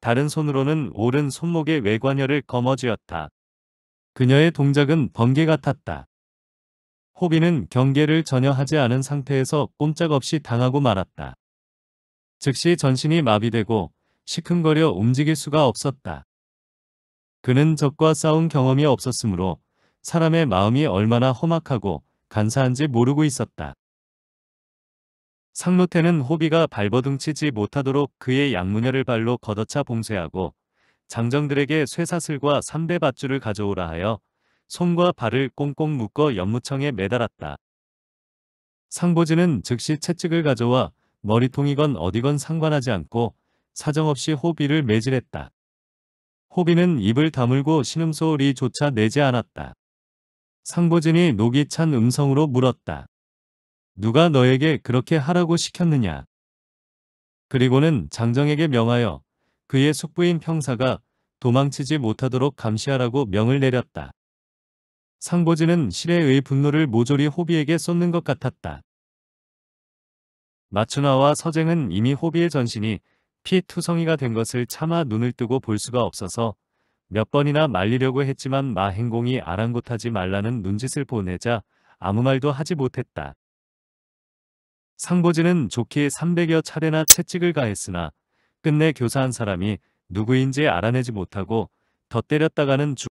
다른 손으로는 오른 손목의 외관혀를 거머쥐었다. 그녀의 동작은 번개 같았다. 호비는 경계를 전혀 하지 않은 상태에서 꼼짝없이 당하고 말았다. 즉시 전신이 마비되고 시큰거려 움직일 수가 없었다. 그는 적과 싸운 경험이 없었으므로 사람의 마음이 얼마나 험악하고 간사한지 모르고 있었다. 상노태는 호비가 발버둥 치지 못하도록 그의 양문열를 발로 걷어차 봉쇄하고 장정들에게 쇠사슬과 3배 밧줄을 가져오라 하여 손과 발을 꽁꽁 묶어 연무청에 매달았다. 상보지는 즉시 채찍을 가져와 머리통이건 어디건 상관하지 않고 사정없이 호비를 매질했다. 호비는 입을 다물고 신음소리조차 내지 않았다. 상보진이 녹이 찬 음성으로 물었다. 누가 너에게 그렇게 하라고 시켰느냐. 그리고는 장정에게 명하여 그의 숙부인 평사가 도망치지 못하도록 감시하라고 명을 내렸다. 상보지는 실해의 분노를 모조리 호비에게 쏟는 것 같았다. 마추나와 서쟁은 이미 호비의 전신이 피투성이가 된 것을 차마 눈을 뜨고 볼 수가 없어서 몇 번이나 말리려고 했지만 마행공이 아랑곳하지 말라는 눈짓을 보내자 아무 말도 하지 못했다. 상보지는 좋게 300여 차례나 채찍을 가했으나 끝내 교사한 사람이 누구인지 알아내지 못하고 더때렸다가는죽